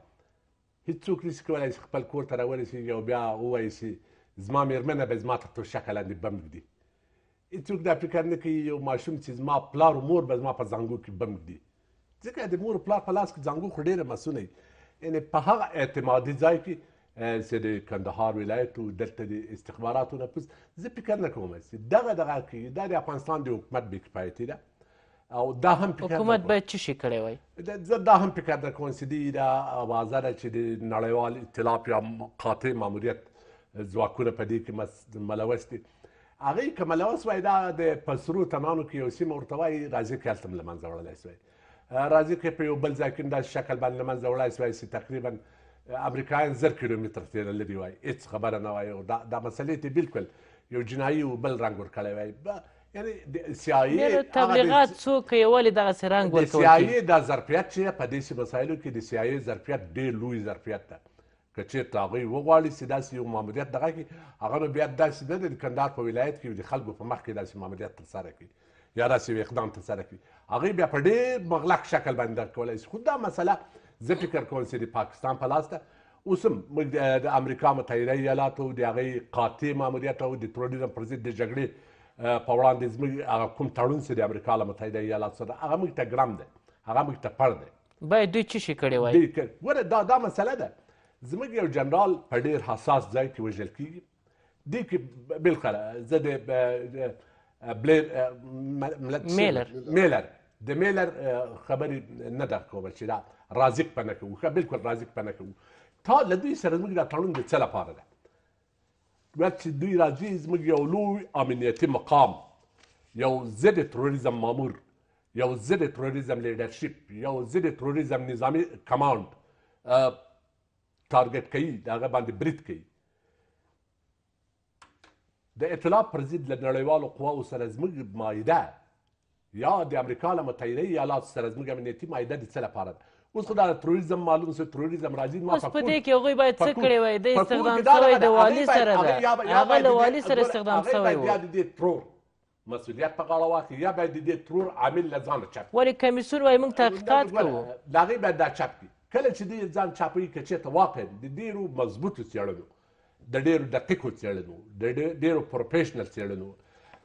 هیڅوک نشي کولای چې خپل کور ته راورسېږي او بیا ووایي چې زما میرمنه به زما تر توشکه لاندې بم ږدي هیڅوک دا فکر نه کوي یو ماشوم چې زما پلار او مور به زما په زانګو کې بم ږدي ځکه د مور او پلار په لاس کې زانګو خو ډېره مسونه یعنې په هغه اعتمادي ځای کې چې د کندهار ولایت او دلته د استخباراتو نه پس زه فکر نه کوم چې دغه دغه کې د افغانستان د حکومت بې کفایتي ده او دا هم فکر حکومت باید څه شي کړی وای زه دا هم فکر در کوم چې دی دا واضح ده چې د نړیوال ائتلاف یا قاطع ماموریت ځواکونه په دې کې ملوث دي هغې که ملوث وای دا د په سرو تمانو کې یو سیمه ورته وایي راځي که هلته هم له منځه وړلی سوی راځي که په یو بل ځای کې داسې شکل باندې له منځه وړلی سوی چې تقریبا امریکایان زر کیلومتر تېره لري وایي هېڅ خبره نه وایي دا, دا مسلې ته بالکل یو جنایي بل رنګ ورکړی وایي یعنی د سیاي تبلیغات څوک یې ولې دغه سرنګ ورکول د سیاي د ظرفیت چې په دې مسایلو کې د سیاي ظرفیت ډېر لوی ظرفیت ده که چېرته هغوی وغواړي چې داسې یو ماموریت دغه کړي هغه نو بیا داسې نه دی د کندهار په ولایت کې د خلکو په مخ کې داسې ماموریت ترسره کړي یا داسې یو اقدام ترسره کړي هغوی بیا په ډېر مغلق شکل باندې دغه کولی شي خو دا مسله زه فکر کوم چې د پاکستان په لاس ده اوس هم د امریکا متحده ایالاتو د هغې قاطع ماموریت او د ترورېزم پر ضد د جګړې په وړاندې زموږ هغه کوم تړون چې د امریکا له متحده ایالاتو سره هغه موږ ته ګرم دی هغه موږ ته پړ دی باید دوی څه شي کړی وای ګوره دا دا مسله ده زموږ یو جنرال په ډیر حساس ځای کې وژل کیږي دې کې بالقره زه د بلیر میلر میلر د میلر خبرې نه ده کومه چې دا رازق پنه کوو ښه بالکل رازق پنه کوو تا له دوی سره زموږ دا تړون د څه لپاره ده ګویا چې دوی راځي زموږ یو لوی امنیتي مقام یو ضد تروریزم مامور یو ضد تروریزم لیډرشپ یو ضد تروریزم نظامی کمانډ ټارګټ کوي دا باندې برید کوي د اطلاع پر ضد له نړیوالو قواو سره زموږ مایده یا د امریکا له متحده ایالاتو سره زموږ امنیتي مایده د څه لپاره ده اوس خدای تروریزم معلوم سه تروریزم راځي نو اوس په دې کې هغه باید څه کړی وای د استخدام شوی د والی سره ده هغه د والی سره استخدام شوی و بیا د ترور مسؤلیت په غاړه واخلي یا باید د ترور عامل له ځانه چاپ ولې کمیسون وایي موږ تحقیقات کوو د هغې باید دا چاپ کړي کله چې دی ځان چاپی کې چې ته واقع د ډیرو مضبوطو څېړنو د ډیرو دقیقو څېړنو د ډیرو پروفیشنل څېړنو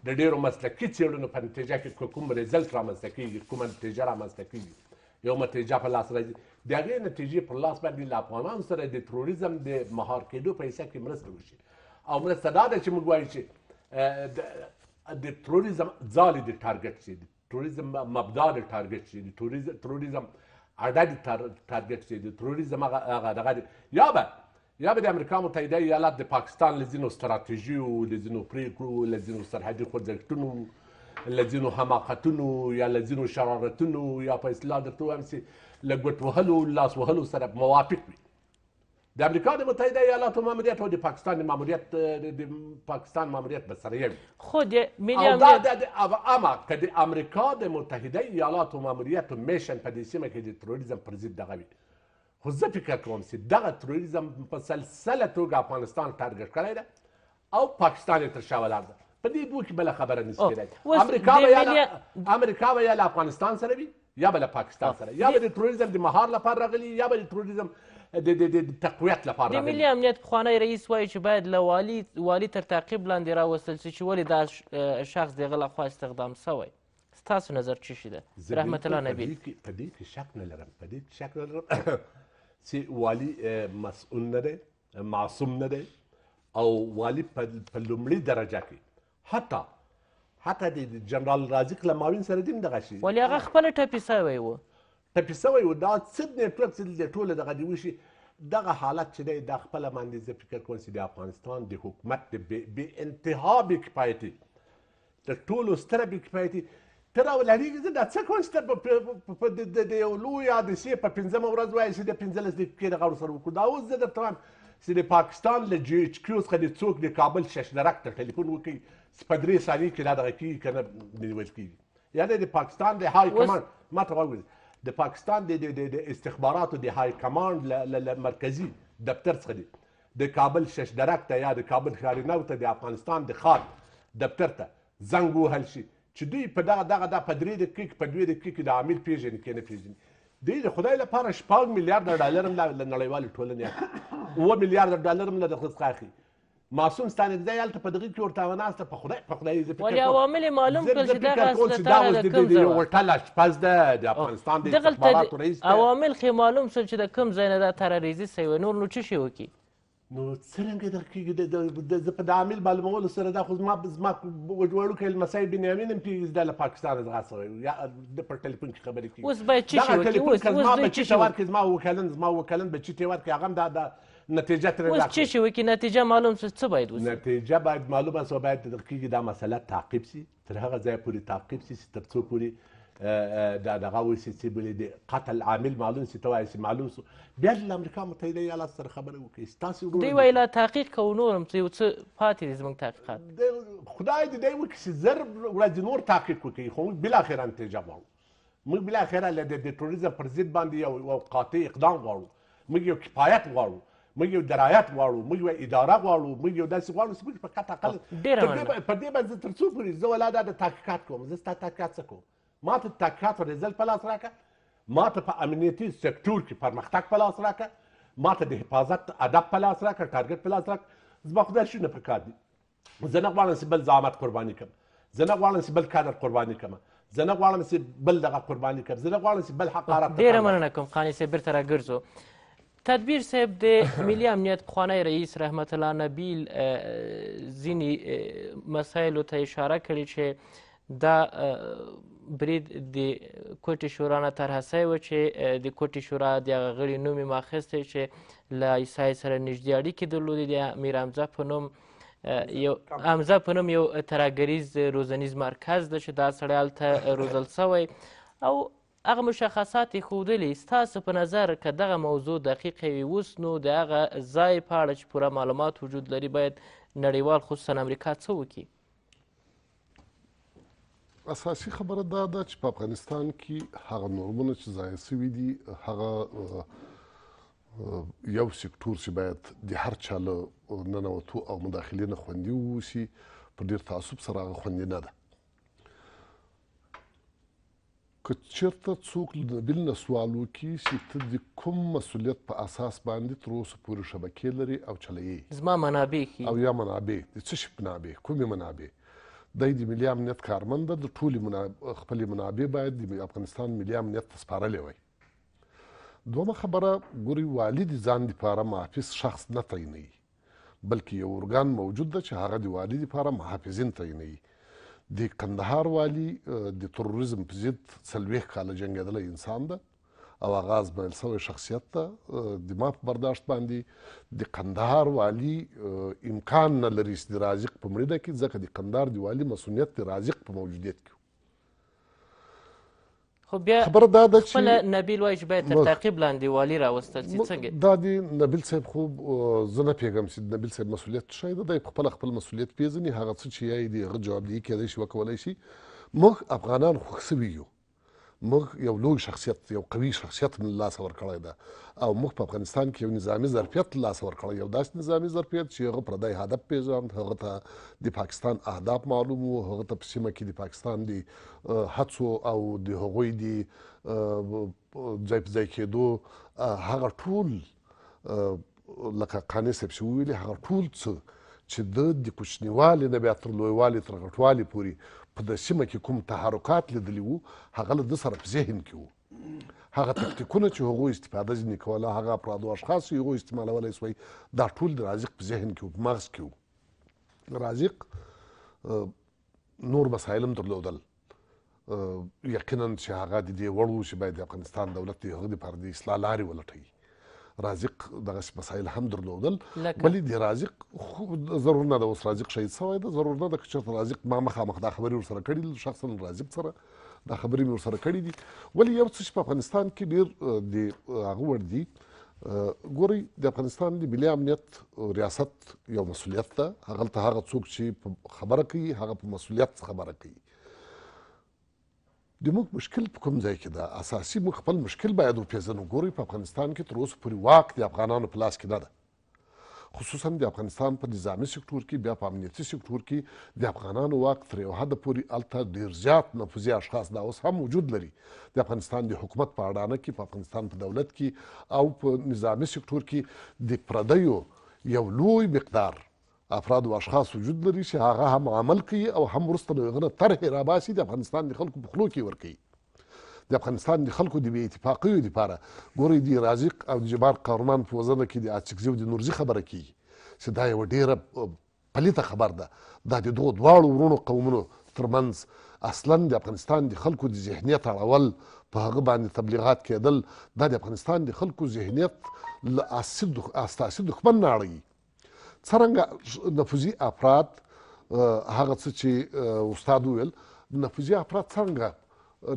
د ډیرو مسلکي څېړنو په نتیجه کې کوم رزلټ رامنځته کیږي کومه نتیجه رامنځته کیږي یو نتیجه په لاس راځي د هغې نتیجې پر لاس باندې له افغانانو سره د تروریزم د مهار کېدو په حیثه کې مرسته وشي او مرسته دا ده چې موږ وایو چې د تروریزم ځالې د ټارګټ شي د تروریزم مبدا د ټارګټ شي د تروریزم اډه د ټارګټ شي د تروریزم هغه دغه یا به یا به د امریکا متحده ایالات د پاکستان له ځینو ستراتیژیو له ځینو پریکړو له ځینو سرحدي خوځښتونو له ځینو حماقتونو یا له ځینو شرارتونو یا په اصطلاح درته ووایم چې له ګوټ وهلو لاس وهلو سره موافق وي د امریکا د متحده ایالاتو ماموریت او د پاکستان ماموریت د پاکستان ماموریت به سره یوي خو د ملي امنیت اما که د امریکا د متحده ایالاتو ماموریت میشن په دې سیمه کې د تروریزم پر ضد دغه وي خو زه فکر کوم چې دغه تروریزم په سلسله توګه افغانستان ټارګټ کړی ده او پاکستان یې تر شا ولاړ ده په دې دوه کې بل خبره نشته کېدای امریکا به یا امریکا به یا افغانستان سره وي یا بل پاکستان سره یا بل تروریزم د مهار لپاره راغلی یا بل تروریزم د د تقویت لپاره د ملي امنیت پخوانی رئیس وایي چې باید له والي والي تر تعقیب لاندې راوستل شي چې ولې دا شخص د غلا خوا استخدام شوی ستاسو نظر څه شي ده رحمت الله نبیل په دې کې شک نه لرم په دې کې شک نه لرم چې والي مسؤل نه دی معصوم نه دی او والي په لومړي درجه کې حتی حتی د جنرال رازق له ماوین سره دې هم دغه شي ولې هغه خپله ټپي سوی و ټپي سوی و دا څه نیټورک چې د ټوله دغه دې وشي دغه حالت چې دی دا خپله باندې زه فکر کوم چې د افغانستان د حکومت د بې انتها بې کفایتي تر ټولو ستره بې کفایتي ته راولهېږي زه دا څه کوم چې ته د یو لویې حادثې په پنځمه ورځ وایي چې د پنځلس دقیقې دغه ورسره وکړو دا اوس زه درته وایم چې د پاکستان له جي ایچ کیو څخه د څوک د کابل ششدرک ته ټلیفون وکړي په درې ثانیې کې دا دغه کېږي که نه نیول کېږي یعنې د پاکستان د های کمانډ ما ته وګورئ د پاکستان د د استخباراتو د های کمانډ له مرکزي دفتر څخه دی د کابل شش درک ته یا د کابل ښارینو ته د افغانستان د ښار دفتر ته زنګ ووهل شي چې دوی په دغه دغه دا په درې دقیقې کې په دوې دقیقې کې د عامل پېژني که نه پېژني دوی د خدای لپاره شپږ میلیارډ ډالر هم له نړیوالې ټولنې اخلي اووه میلیارډ ډالر هم له دغه څخه اخلي معصوم ستانکزی هلته په دغه کې ورته وناسته په خدای په خدای دې ولې عوامل معلوم کړل چې دغه اسلطاره د کوم ځای ورټل اشپز ده د افغانستان د استخباراتو رئیس عوامل خې معلوم شول چې د کوم ځای نه دا ترریزي سوی نور نو څه شی وکي نو څرنګه د کې د په عامل معلومولو سره دا خو ما ما وجوړو کې لمسای بنیامین هم پیز د پاکستان څخه سره یا د پر ټلیفون کې خبرې کوي اوس به چی شي اوس اوس به چی شي ورکه زما وکالن زما وکالن به چی تی ورکه هغه دا نتیجه ترې اوس څه شوي کې نتیجه معلوم شي څه باید وسي نتیجه باید معلومه سو باید کېږي دا مسله تعقیب سي تر هغه ځایه پورې تعقیب سي تر څو پورې دا دغه وسي چې بلې د قتل عامل معلوم سي ته وایي معلوم سو بیا د امریکا متحده ایالات سره خبرې وکړي ستاسې دوی وایي لا تحقیق کوو نور هم څه یو څه پاتې دي زموږ تحقیقات خدای دې دی وکړي چې زر ورځې نور تحقیق وکړي خو موږ بالاخره نتیجه غواړو موږ بالاخره له د ټوریزم پر ضد باندې یو قاطع اقدام غواړو موږ یو کفایت غواړو موږ یو درایت غواړو موږ یو اداره غواړو موږ یو داسې غواړو چې موږ په قطع اقل په دې باندې تر څو پورې زه ولا دا د تحقیقات کوم زه ستا تحقیقات څه کوم ما ته تحقیقات رزلټ په لاس راکړه ما ته په امنیتي سکتور کې پرمختګ په لاس راکړه ما ته د حفاظت ادب په لاس راکړه ټارګټ په لاس راکړه زما خدای شونه په کار دي زه نه غواړم چې بل زعامت قرباني کړم زه نه غواړم چې بل کادر قرباني کړم زه نه غواړم چې بل دغه قرباني کړم زه نه غواړم چې بل حقارت ډېره مننه کوم قانع صاحب بیرته راګرځو تدبیر صاحب د ملي امنیت پخوانی رئیس رحمت الله نبیل ځینې مسایلو ته اشاره کړې چې دا برید د کوټې شورا نه طرحه سوی و چې د کوټې شورا د هغه غړي نوم یې ماخیستی چې له عیسی سره نږدې اړیکې درلودې د امیر حمزه په نوم یو حمزه په نوم یو ترهګریز روزنیز مرکز ده چې دا سړی هلته روزل سوی او هغه مشخصات یې ښودلي ستاسو په نظر که دغه موضوع دقیق وي اوس نو د هغه ځای په اړه چې پوره معلومات وجود لري باید نړیوال خصوصا امریکا څه وکړي اساسي خبره دا ده چې په افغانستان کې هغه نورمونه چې ضایع سوي دي هغه یو سکتور چې باید د هر چا له ننوتو او مداخلې نه خوندي واوسي په ډېر تعصب سره هغه خوندي نه ده که چیرته څوک له بل سوال وکړي چې ته د کوم مسؤلیت په اساس باندې تر اوسه پورې شبکې لري او چلوې زما منابع ښي او یا منابع د څه شي منابع کومې منابع دی د ملي امنیت کارمند ده د ټولې مناب... خپلې منابع باید د افغانستان ملي امنیت ته سپارلی وای دومه خبره ګوري والي د ځان دپاره محافظ شخص نه تعینوي بلکې یو ارګان موجود ده چې هغه د والي دپاره محافظین تعینوي د کندهار والی د تروریزم په ضد څلوېښت کاله جنګېدلی انسان ده او هغه ازمایل سوی شخصیت ده د ما په برداشت باندې د کندهار والي امکان نه لري چې د رازق په مړینه کې ځکه د کندهار د والي مسؤلیت د رازق په موجودیت کې خو بیا خبره دا ده چې خپل نبیل وایي چې باید تر تعقیب لاندې والي راوستل سي څنګه دا دی نبیل صاحب خو زه نه پوهېږم چې نبیل صاحب مسؤلیت څه دی دی خپله خپل مسؤلیت پېژني هغه څه چې یې دی هغه جوابدهي کېدای شي وکولی شي موږ افغانان خوښ سوي یو موږ یو لوی شخصیت یو قوي شخصیت من لاسه ورکړی ده او موږ په افغانستان کې یو نظامي ظرفیت لاسه ورکړی یو داسې نظامي ظرفیت چې هغه پردی هدف پېژاند هغه ته د پاکستان اهداف معلوم وو هغه ته په سیمه کې د پاکستان د هڅو او د هغوی د ځای په ځای کېدو هغه ټول لکه قانع صاحب چې وویلي هغه ټول څه چې د د کوچنیوالي نه بیا تر لویوالي تر غټوالي پورې په د سیمه کې کوم تحرکات لیدلی وو هغه له ده سره په ذهن کې وو هغه تکتیکونه چې هغوی استفاده ځینې کوله هغه افرادو اشخاص چې هغوی استعمالولی سوی دا ټول د رازق په ذهن کې وو په مغز کې وو رازق نور مسایل هم درلودل یقینا چې هغه د دې وړ وو چې باید د افغانستان دولت د هغه دپاره د اصلاح لارې ولټوي رازق دغه مسایل هم درلودل بلې دی رازق ضرور نه ده اوس رازق شهید سوی ده ضرور نه ده که چېرته رازق ما مخامخ دا خبرې ورسره کړي شخصا رازق سره دا خبرې مې ورسره کړي دي ولې یو څه چې په افغانستان کې ډېر د هغه وړ دي ګورئ د افغانستان د ملي امنیت ریاست یو مسؤلیت ده هغلته هغه څوک چې خبره کوي هغه په مسؤلیت خبره کوي د موږ مشکل په کوم ځای کې ده اساسي موږ خپل مشکل باید وپېژنو ګورئ په افغانستان کې تر اوسه پورې واک د افغانانو په لاس کې نه ده خصوصا د افغانستان په نظامي سکتور کې بیا په امنیتي سکتور کې د افغانانو واک تر یو حده پورې هلته ډېر زیات نفوذي اشخاص دا اوس هم وجود لري د افغانستان د حکومت په اډانه کې په افغانستان په دولت کې او په نظامي سکتور کې د پردیو یو لوی مقدار افراد او اشخاص وجود لري چې هغه هم عمل کوي او هم وروسته له هغه طرحې راباسي د افغانستان د خلکو په خولو کې ورکوي د افغانستان د خلکو د بې اتفاقیو دپاره ګورئ د رازق او د جبار قهرمان په وزنه کې د اڅکزي او د نورزي خبره کیږي چې دا یوه ډېره پلیته خبر ده دا د دغو دواړو ورونو قومونو ترمنځ اصلا د افغانستان د خلکو د ذهنیت اړول په هغه باندې تبلیغات کېدل دا د افغانستان د خلکو ذهنیت له اساسي دښمن نه اړوي څرنګه نفوذي افراد هغه څه چې استاد ویل نفوذي افراد څنګه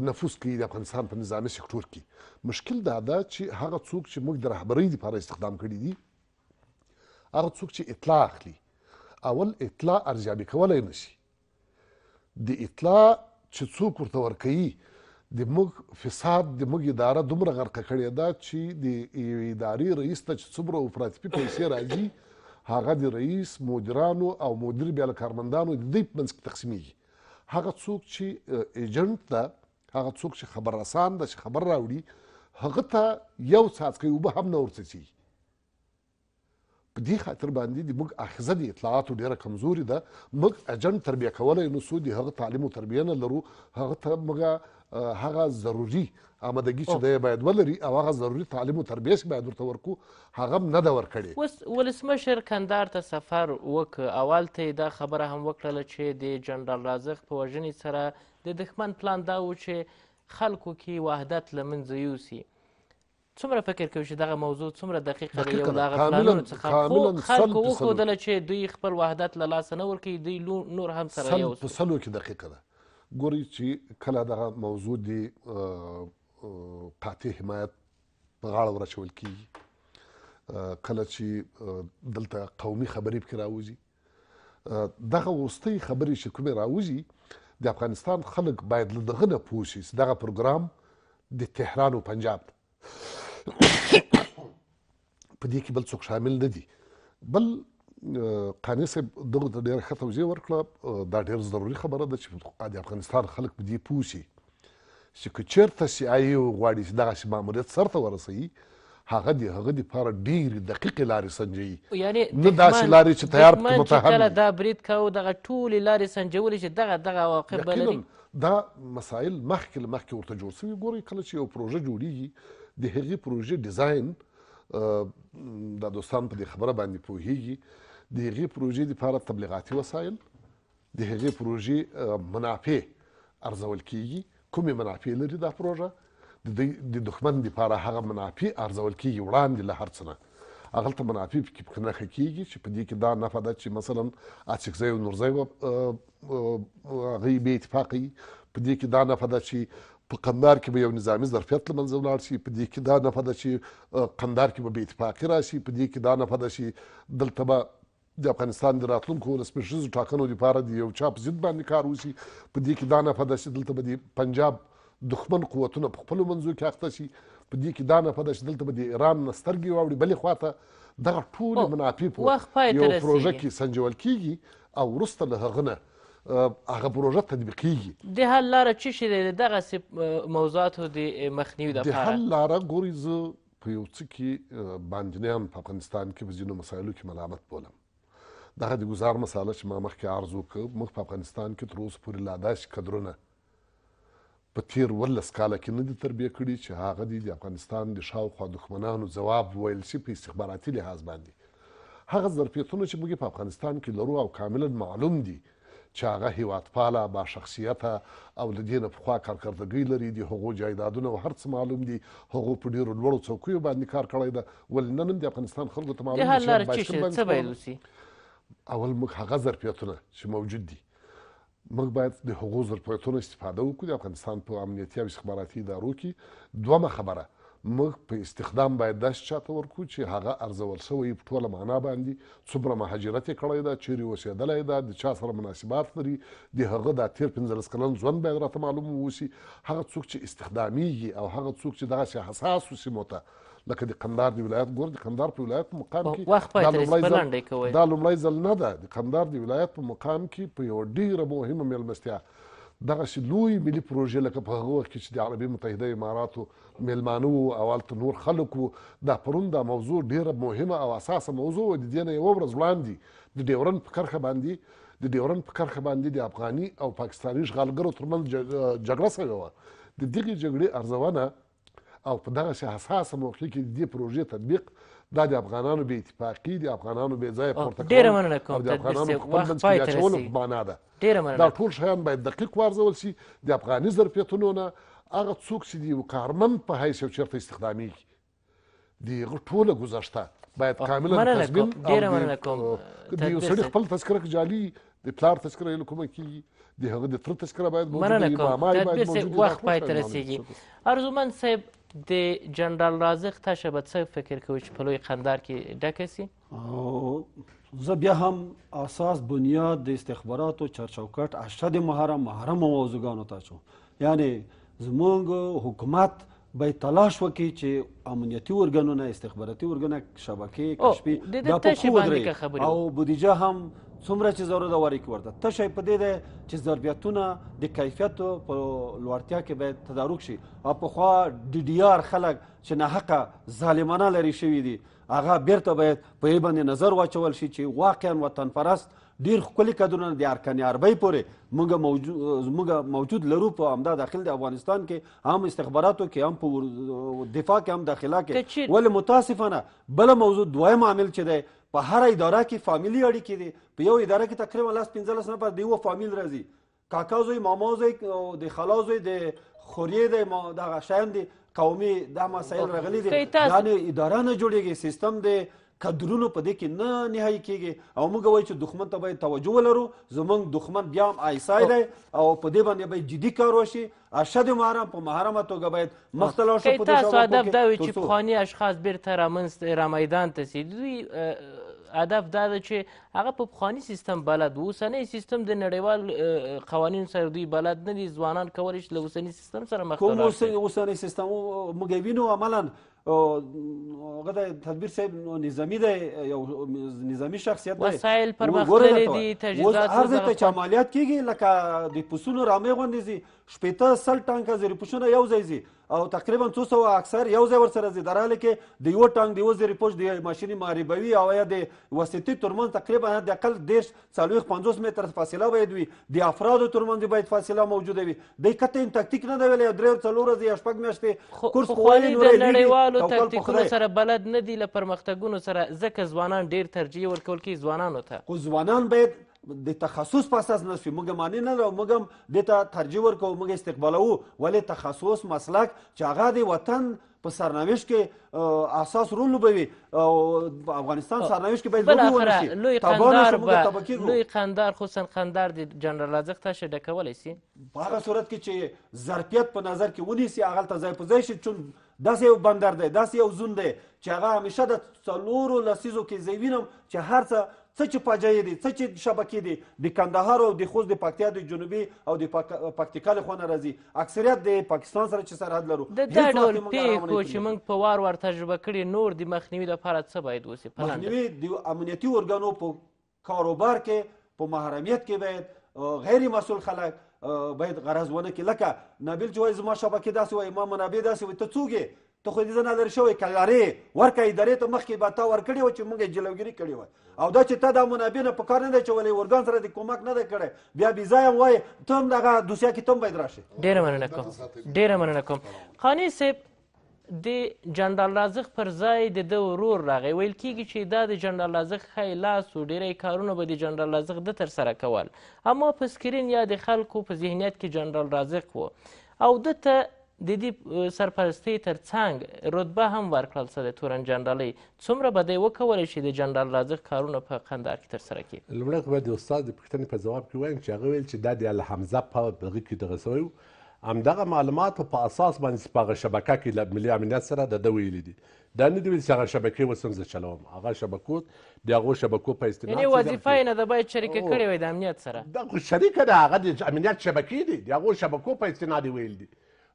نفوذ کوي د افغانستان په نظامي سکتور کې مشکل دا ده چې هغه څوک چې موږ د رهبرۍ لپاره استخدام کړي دي هغه څوک چې اطلاع اخلي اول اطلاع ارزیابي کولای نشي د اطلاع چې څوک ورته ورکوي د موږ فساد د موږ اداره دومره غرقه کړې ده چې د ادارې رئیس ته چې څومره افراطي پیسې راځي هغه د رئیس مدیرانو او مدیر بیا له کارمندانو د دې په منځ کې تقسیمیږي هغه څوک چې ایجنټ ده هغه څوک چې خبر رسان ده چې خبر راوړي هغه ته یو څاڅکی اوبه هم نه ورڅڅي په دې خاطر باندې د موږ اخزه د اطلاعاتو ډیره کمزوري ده موږ اجنډ تربیه کولی نسو د هغه تعلیم او تربیه نه لرو هغه ته موږ هغه ضروري آمادګي چې دی باید ولري او هغه ضروري تعلیم او تربیه چې باید ورته ورکو هغه هم نه ده ورکړې اوس ولسمشر کندهار ته سفر وکړ اول ته دا خبره هم وکړله چې د جنرال رازق په وژنې سره د دښمن پلان دا و چې خلکو کې وحدت له منځه یوسي څومره فکر کوي چې دغه موضوع څومره دقیقه دی او دغه پلانونو څخه خو خلکو وښودله چې دوی خپل وحدت له لاسه نه ورکوي دوی نور هم سره یو په سلو کې دقیقه ده ګورئ چې کله دغه موضوع دی قاطع حمایت په غاړه ورچول کیږي کله چې دلته قومي خبرې پکې راوځي دغه وروستۍ خبرې چې کومې راوځي د افغانستان خلک باید له دغه نه پوه شي چې دغه پروګرام د تهران او پنجاب ده په دې کې بل څوک شامل نه دي بل قانع صاحب دغه ته ډېره ښه توضیح ورکړه دا ډېر ضروري خبره ده چې د افغانستان خلک په دې پوه شي چې که چېرته سیایي وغواړي چې دغسې ماموریت سرته ورسوي هغه دی هغه دی پر ډیر دقیق لارې سنجي یعنی نه داسې لارې چې تیار متهم دا برید کاو دغه ټول لارې سنجول چې دغه دغه واقع بلري دا مسایل مخکې له مخکې ورته جوړ سوي ګورئ کله چې یو پروژه جوړیږي د هغې پروژې ډیزاین دا دوستان په دې خبره باندې پوهیږي د هغې پروژې دپاره تبلیغاتي وسایل د هغې پروژې منافع ارزول کیږي کومې منافع لري دا پروژه د دښمن دپاره هغه منافع ارزول کیږي وړاندې له هر څه نه هغه ته منافي کې په نخ کېږي چې په دې کې دا نه پدې چې مثلا اڅک زوی نور زوی غیبه اتفاقی په دې کې دا نه پدې چې په قندار کې به یو نظامی ظرفیت له منځه ولاړ شي په دې کې دا نه پدې چې قندار کې به بې اتفاقي راشي په دې کې دا نه پدې چې دلته به د افغانستان د راتلونکو رسمي شزو ټاکنو لپاره د یو چا په ضد باندې کار وشي په دې کې دا نه پدې چې دلته به د پنجاب دښمن قوتونه په خپل منځو کې اخته شي په دې کې دا نه پده چې دلته به د ایران نه سترګې واوړي بلې خواته دغه ټولې منافع په یو پروژه کې سنجول کیږي او وروسته له هغه نه هغه پروژه تطبیقیږي د حل لاره څه شی دی دغسې موضوعاتو د مخنیوي دپاره د حل لاره ګورئ زه په یو څه کې باندنیان په افغانستان کې په ځینو مسایلو کې ملامت بولم دغه د ګزار مساله چې ما مخکې عرض وکړ موږ په افغانستان کې تر اوسه پورې لا داسې قدرونه په تیر ولس کاله کې نه دي تربیه کړي چې هغه دي د افغانستان د شاوخوا دښمنانو ځواب ویل شي په استخباراتي لحاظ باندې هغه ظرفیتونه چې موږ په افغانستان کې لرو او کاملا معلوم دي چې هغه هیوادپاله با شخصیته او د دې نه پخوا کارکردګۍ لري د هغو جایدادونه او هر څه معلوم دي هغو په ډېرو لوړو څوکیو باندې کار کړی ده ولې نن هم د افغانستان خلکو ته معلوم اول موږ هغه ظرفیتونه چې موجود دي موږ باید د هغو ظرفیتونو استفاده وکړو د افغانستان په امنیتي او استخباراتي ادارو کې دومه خبره موږ په استخدام باید داسې چاته ورکړو چې هغه ارزول شوی په ټوله معنا باندې څومره مهاجرت یې کړی ده چیرې اوسېدلی ده د چا سره مناسبات لري د هغه دا تېر پنځلس کلن ژوند باید راته معلوم واوسي هغه څوک چې استخدامیږي او هغه څوک چې دغسې حساس وسیمو ته لکه د قندار د ولایت ګور د قندار په ولایت په مقام کې وخت پای ته سپلنډې کوي دا لومړی ځل نه ده د قندار د ولایت په مقام کې په یو ډیره مهمه میلمستیا دغه لوی ملي پروژه لکه په هغه وخت کې چې د عربي متحده اماراتو میلمانه وو او هلته نور خلک وو دا پرون دا موضوع ډیره مهمه او اساسه موضوع وه د دې نه یوه ورځ وړاندې د ډیورند په کرښه باندې د ډیورند په کرښه باندې د افغاني او پاکستاني اشغالګرو ترمنځ جګړه سوې وه د دغې جګړې ارزونه او په دغه حساسه موقع کې د دې پروژې تطبیق دا د افغانانو بې اتفاقي د افغانانو بې ځایه پورته کول ډېره مننه کوم د افغانانو په خپل منځ کې اچولو په معنا ده ډېره مننه دا ټول شیان باید دقیق وارزول شي د افغاني ظرفیتونو نه هغه څوک چې د یو کارمند په حیث یو چېرته استخدامیږي د هغه ټوله ګذشته باید کاملا تضمین ډېره مننه کوم د یو سړي خپل تذکره جالي د پلار تذکره یې له کومه کېږي د هغه د تره تذکره باید موجوده وي معماري باید موجوده وي وخت پای ته رسېږي ارزومند صاحب د جنرال رازق تشه به څه فکر کوئ چې په لوی قندار کې ډکه سي زه بیا هم اساس بنیاد د استخباراتو چارچوکټ اشد محرم محرم موضوعګانو ته اچوم یعنی زموږ حکومت باید تلاش وکړي چې امنیتي ارګانونه استخباراتي ارګانونه شبکې کشفي دا په قوه او بودیجه هم څومره چې ضروره ورکړي ورته تشی په دې دی چې ضربیتونه د کیفیتو په لوړتیا کې باید تدارک شي او پخوا ډي ډي آر خلک چې ناحقه ظالمانه لرې شوي دي هغه بیرته باید په یې باندې نظر واچول شي چې واقعا وطن پرست ډیر ښکلي کدونه د ارکان عربی پورې موږ موجود موږ موجود لرو په همدا داخل د افغانستان کې هم استخباراتو کې هم په دفاع کې هم داخله کې ولې متاسفانه بل موضوع دویم عامل چې دی په هر اداره کې فامیلی اړیکې دي په یو اداره کې تقریبا لاس 15 نفر دی و فامیل راځي کاکا زوی ماما زوی د خلا زوی د خوري د ما دغه شین دي قومي دا مسایل راغلي دي یعنی اداره نه جوړیږي سیستم دی کدرونو په دې کې نه نهایي کېږي او موږ وایو چې دښمن ته باید توجه ولرو زمونږ دښمن بیا هم آیسای دی او په دې باندې باید جدي کار وشي اشد محرم په محرمه توګه باید مختلف شو په دې شاو کې تاسو ادب دا وی چې پخوانی اشخاص بیرته رامنځ را میدان ته سي دوی هدف دا ده چې هغه په پخواني سیستم بلد اوسنی سیستم د نړیوال قوانینو سره دوی بلد نه دي ځوانان کولی شي له اوسني سیستم سره مخ اوسنی سیستم موږ وینو عملا هغه د تدبیر صاحب نظامی دی یو نظامی شخصیت دی وسایل پرمختللي دي تجهیزات هر ځای ته چې عملیات کېږي لکه د پسونو رامې غوندې ځي شپېته سل ټانکه زرې پوشونه یو ځای ځي او تقریبا څو سوه اکثر یو ځای ورسره ځي در حال کې د یوه ټانک د یوه زرې پوش د ماشینې معربوي او یا د وسطي ترمنځ تقریبا د اقل دېرش څلوېښت پنځوس متر فاصله باید وي د افرادو ترمنځ باید فاصله موجوده وي دی کته تکتیک نه دی ویلی درې څلور ورځې یا شپږ میاشتې کورس خو نړیوال خپلو تاکتیکونو سره بلد نه دي له پرمختګونو سره ځکه ځوانان ډیر ترجیح ورکول کیږي ځوانانو ته خو ځوانان باید د تخصص په اساس نه شوي موږ هم معنی نه لرو موږ هم دې ته ترجیح ورکوو موږ استقبالوو ولې تخصص مسلک چې هغه د وطن په سرنوشت کې اساس رول لوبوي او افغانستان سرنوشت کې باید رول ولري لوی قندار به لوی قندار حسین قندار د جنرال رزق ته شډه کولی سي په هغه صورت کې چې ظرفیت په نظر کې ونیسي هغه ته ځای په ځای شي چون داسې یو بندر دی داسې یو زون دی چې هغه همیشه د څلورو لسیزو کې زه وینم چې هر څه څه چې پاجایي دي څه چې شبکې دي د کندهار او د خوست د پکتیا د جنوبي او د پکتیکا له خوا نه راځي اکثریت د پاکستان سره چې سرحد لرو د دا ډول پیښو چې موږ په وار وار تجربه کړې نور د مخنیوي لپاره څه باید وسي مخنیوي د امنیتي ارګانو په کاروبار کې په محرمیت کې باید غیر مسول خلک باید غرض ونه کړي لکه نابیل چې وایي زما شبکې داسې وایي ما منابع داسې وایي ته څوک یې ته خو دې نه لرې شوی که لرې ورکه ادارې ته مخکې به تا ورکړې وه چې موږ یې جلوګیري کړې وه او دا چې تا دا منابع نه په کار نه دی اچولی اردن سره دې کومک نه دی کړی بیا بې ځایه هم وایي ته هم دغه دوسیه کې ته هم باید راشي ډېره مننه کوم ډېره مننه کوم قانع صاحب د جنرال رازق پر ځای د ده ورور راغی ویل کیږي چې دا د جنرال رازق ښی لاس و ډیری کارونه به د جنرال رازق ده ترسره کول اما په سکرین یا د خلکو په ذهنیت کې جنرال رازق و او ده ته د دې سرپرستۍ تر څنګ رتبه هم ورکړل سوه د تورن جنرالۍ څومره به دی وکولی شي د جنرال رازق کارونه په قندهار کې ترسره کړي لومړی خو به د استاد د پوښتنې په ځواب کې وایم چې هغه ویل چې دا د الحمزه په هغه کې دغه سوی و همدغه معلوماتو په اساس باندې په هغه شبکه کې له ملي امنیت سره د ده ویلي دي دا نه دي ویلي چې هغه شبکې اوس هم زه چلوم هغه شبکو د هغو شبکو په استناد یعنې وظیفه یې نه ده باید شریکه کړې وای د امنیت سره دا خو شریکه ده هغه د امنیت شبکې دي د هغو شبکو په استناد یې ویلي دي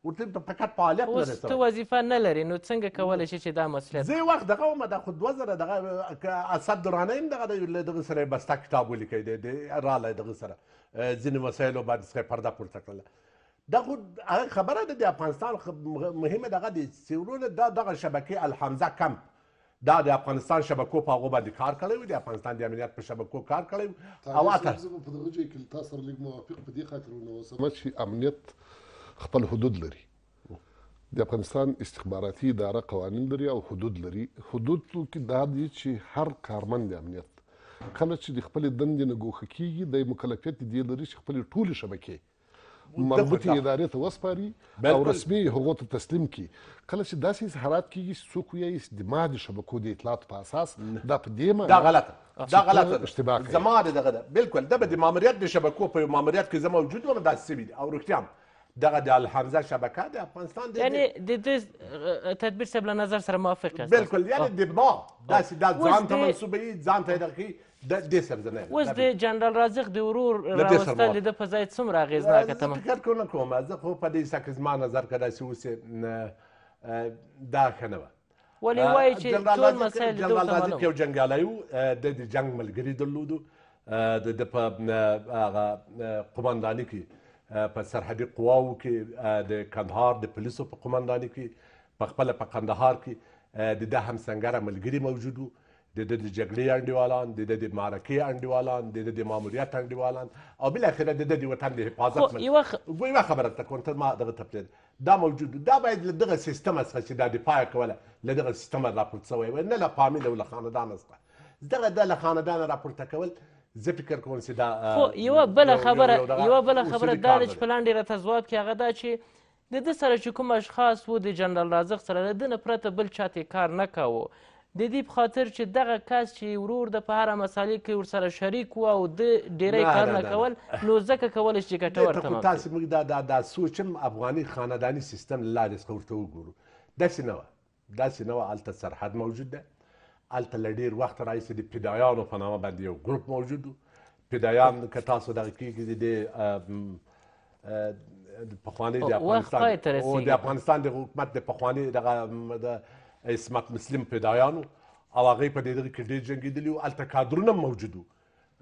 ورته فقط فعالیت لري اوس ته وظیفه نه لري نو څنګه کولی شي چې دا مسؤلیت زه یو وخت دغه ومه دا خو دوه زره دغه اسد درانه یم دغه له دغه سره بسته کتاب ولیکی دی رالی دغه سره ځینې مسایلو باندې څخه پرده پورته کړله دا خو خبره ده د افغانستان مهمه دغه دي چې ورونه دا دغه شبکې الحمزه کمپ دا د افغانستان شبکو په هغه باندې کار کړی دی افغانستان د امنیت په شبکو کار کړی او اته په دغه ځای کې تاسو سره لږ موافق په دې خاطر نو سم چې امنیت خپل حدود لري د افغانستان استخباراتي اداره قوانين لري او حدود لري حدود کې دا دي چې هر کارمند د امنیت کله چې د خپل دندې نه ګوښه کیږي د مکلفیت دی لري چې خپل ټول شبکې مربوطې ادارې ته وسپاري او رسمي هغو ته تسلیم کی کله چې داسې اظهارات کیږي چې څوک وایي استدماع د شبکو د اطلاعات په اساس دا په دې معنی دا غلطه دا غلطه اشتباه کوي زما دغه ده بالکل دا به د ماموریت د شبکو په ماموریت کې زما موجود و داسې سوي او رښتیا دغه د الحمزه شبکه د افغانستان د یعنی د دې تدبیر سره له نظر سره موافق یاست بالکل یعنی د ما داسې د ځان ته منسوبې ځان ته دقیق د دې سره نه اوس د جنرال رازق د ورور راوستل د په ځای څومره اغېزناکه تمه فکر کوم کوم زه خو په دې سکه زما نظر کدا چې اوس دا ښه نه ولې وایي چې ټول مسایل جنرال رازق یو جنګالی و د د جنگ ملګري درلودو د د په هغه قماندانۍ کې په سرحدي قواو کې د کندهار د پولیسو په قماندانۍ کې په خپله په قندهار کې د ده همسنګره ملګري موجود و د د جګړې انډیوالان د د معرکې انډیوالان د د ماموریت انډیوالان او بل اخره د د وطن د حفاظت من یو یو خبره تكون ما دغه تبلید دا موجود دا باید له دغه سیستم څخه چې دا دفاع کوله له دغه سیستم راپورته سوی و نه له فامیل او له خاندان څخه دغه د له خاندان راپورته کول زه فکر کوم چې دا خو یو بل خبره یو بل خبره دا چې پلان ډیره تزواد کې هغه دا چې د د سره چې کوم اشخاص وو د جنرال رازق سره د نه پرته بل چاته کار نه کاوه د دې په خاطر چې دغه کس چې ورور د په هره مسالې کې ورسره شریک و او د ډیری کارونه کول نو ځکه کولی شي چې ګټور تمام تاسې موږ دا دا دا سوچ هم افغاني خانداني سیستم له لارې څخه ورته وګورو داسې نه وه داسې نه وه هلته سرحد موجود ده هلته له ډېر وخت راهیسې د پیدایانو په نامه باندې یو ګروپ موجود و پیدایان که تاسو دغه کې د پخوانی د افغانستان او د افغانستان د حکومت د پخوانی دغه اسمت مسلم پیدایانو او هغه په دې دغه کې جنګیدلی او الته کادرونه موجودو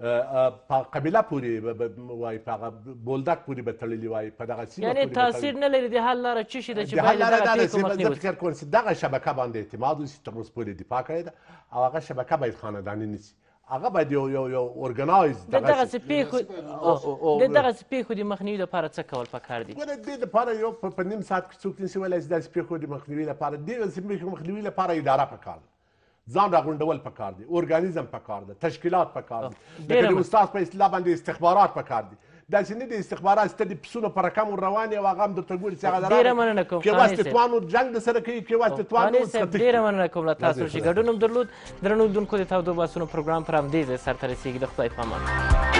په قبيله پوری وای په بولدک پوری به تړلی وای په دغه سیمه یعنی تاثیر نه لري د حل لاره چی شي چې باید د حل لاره د فکر کوم چې دغه شبکه باندې اعتماد وسی تر اوسه پوری دی پاکه ده او هغه شبکه باید خاندانی نیسی هغه باید یو یو یو اورګنایز د دغسې پیښو د دغسې پیښو د مخنیوي لپاره څه کول پکار دي ګوره دې دپاره یو په نیم ساعت کې څوک نشي ویلی چې داسې پیښو د مخنیوي لپاره دې پیښو مخنیوي لپاره اداره پکار ده ځان راغونډول پکار دي اورګانیزم پکار ده تشکیلات پکار دي لکه د استاد په اصطلاح باندې استخبارات پکار دي داسې نه دي استخبارات سته دي پسونه په رقم روان دي او هغه هم درته ګوري چې هغه ډېره مننه کوم کې واسطې توانو جنګ درسره کوي کې واسطې توانو ډېره مننه کوم له تاسو چې ګډون هم درلود درنو دونکو د تاودو باسونو پروګرام پر همدې ځای سرته رسېږي د خدای په امان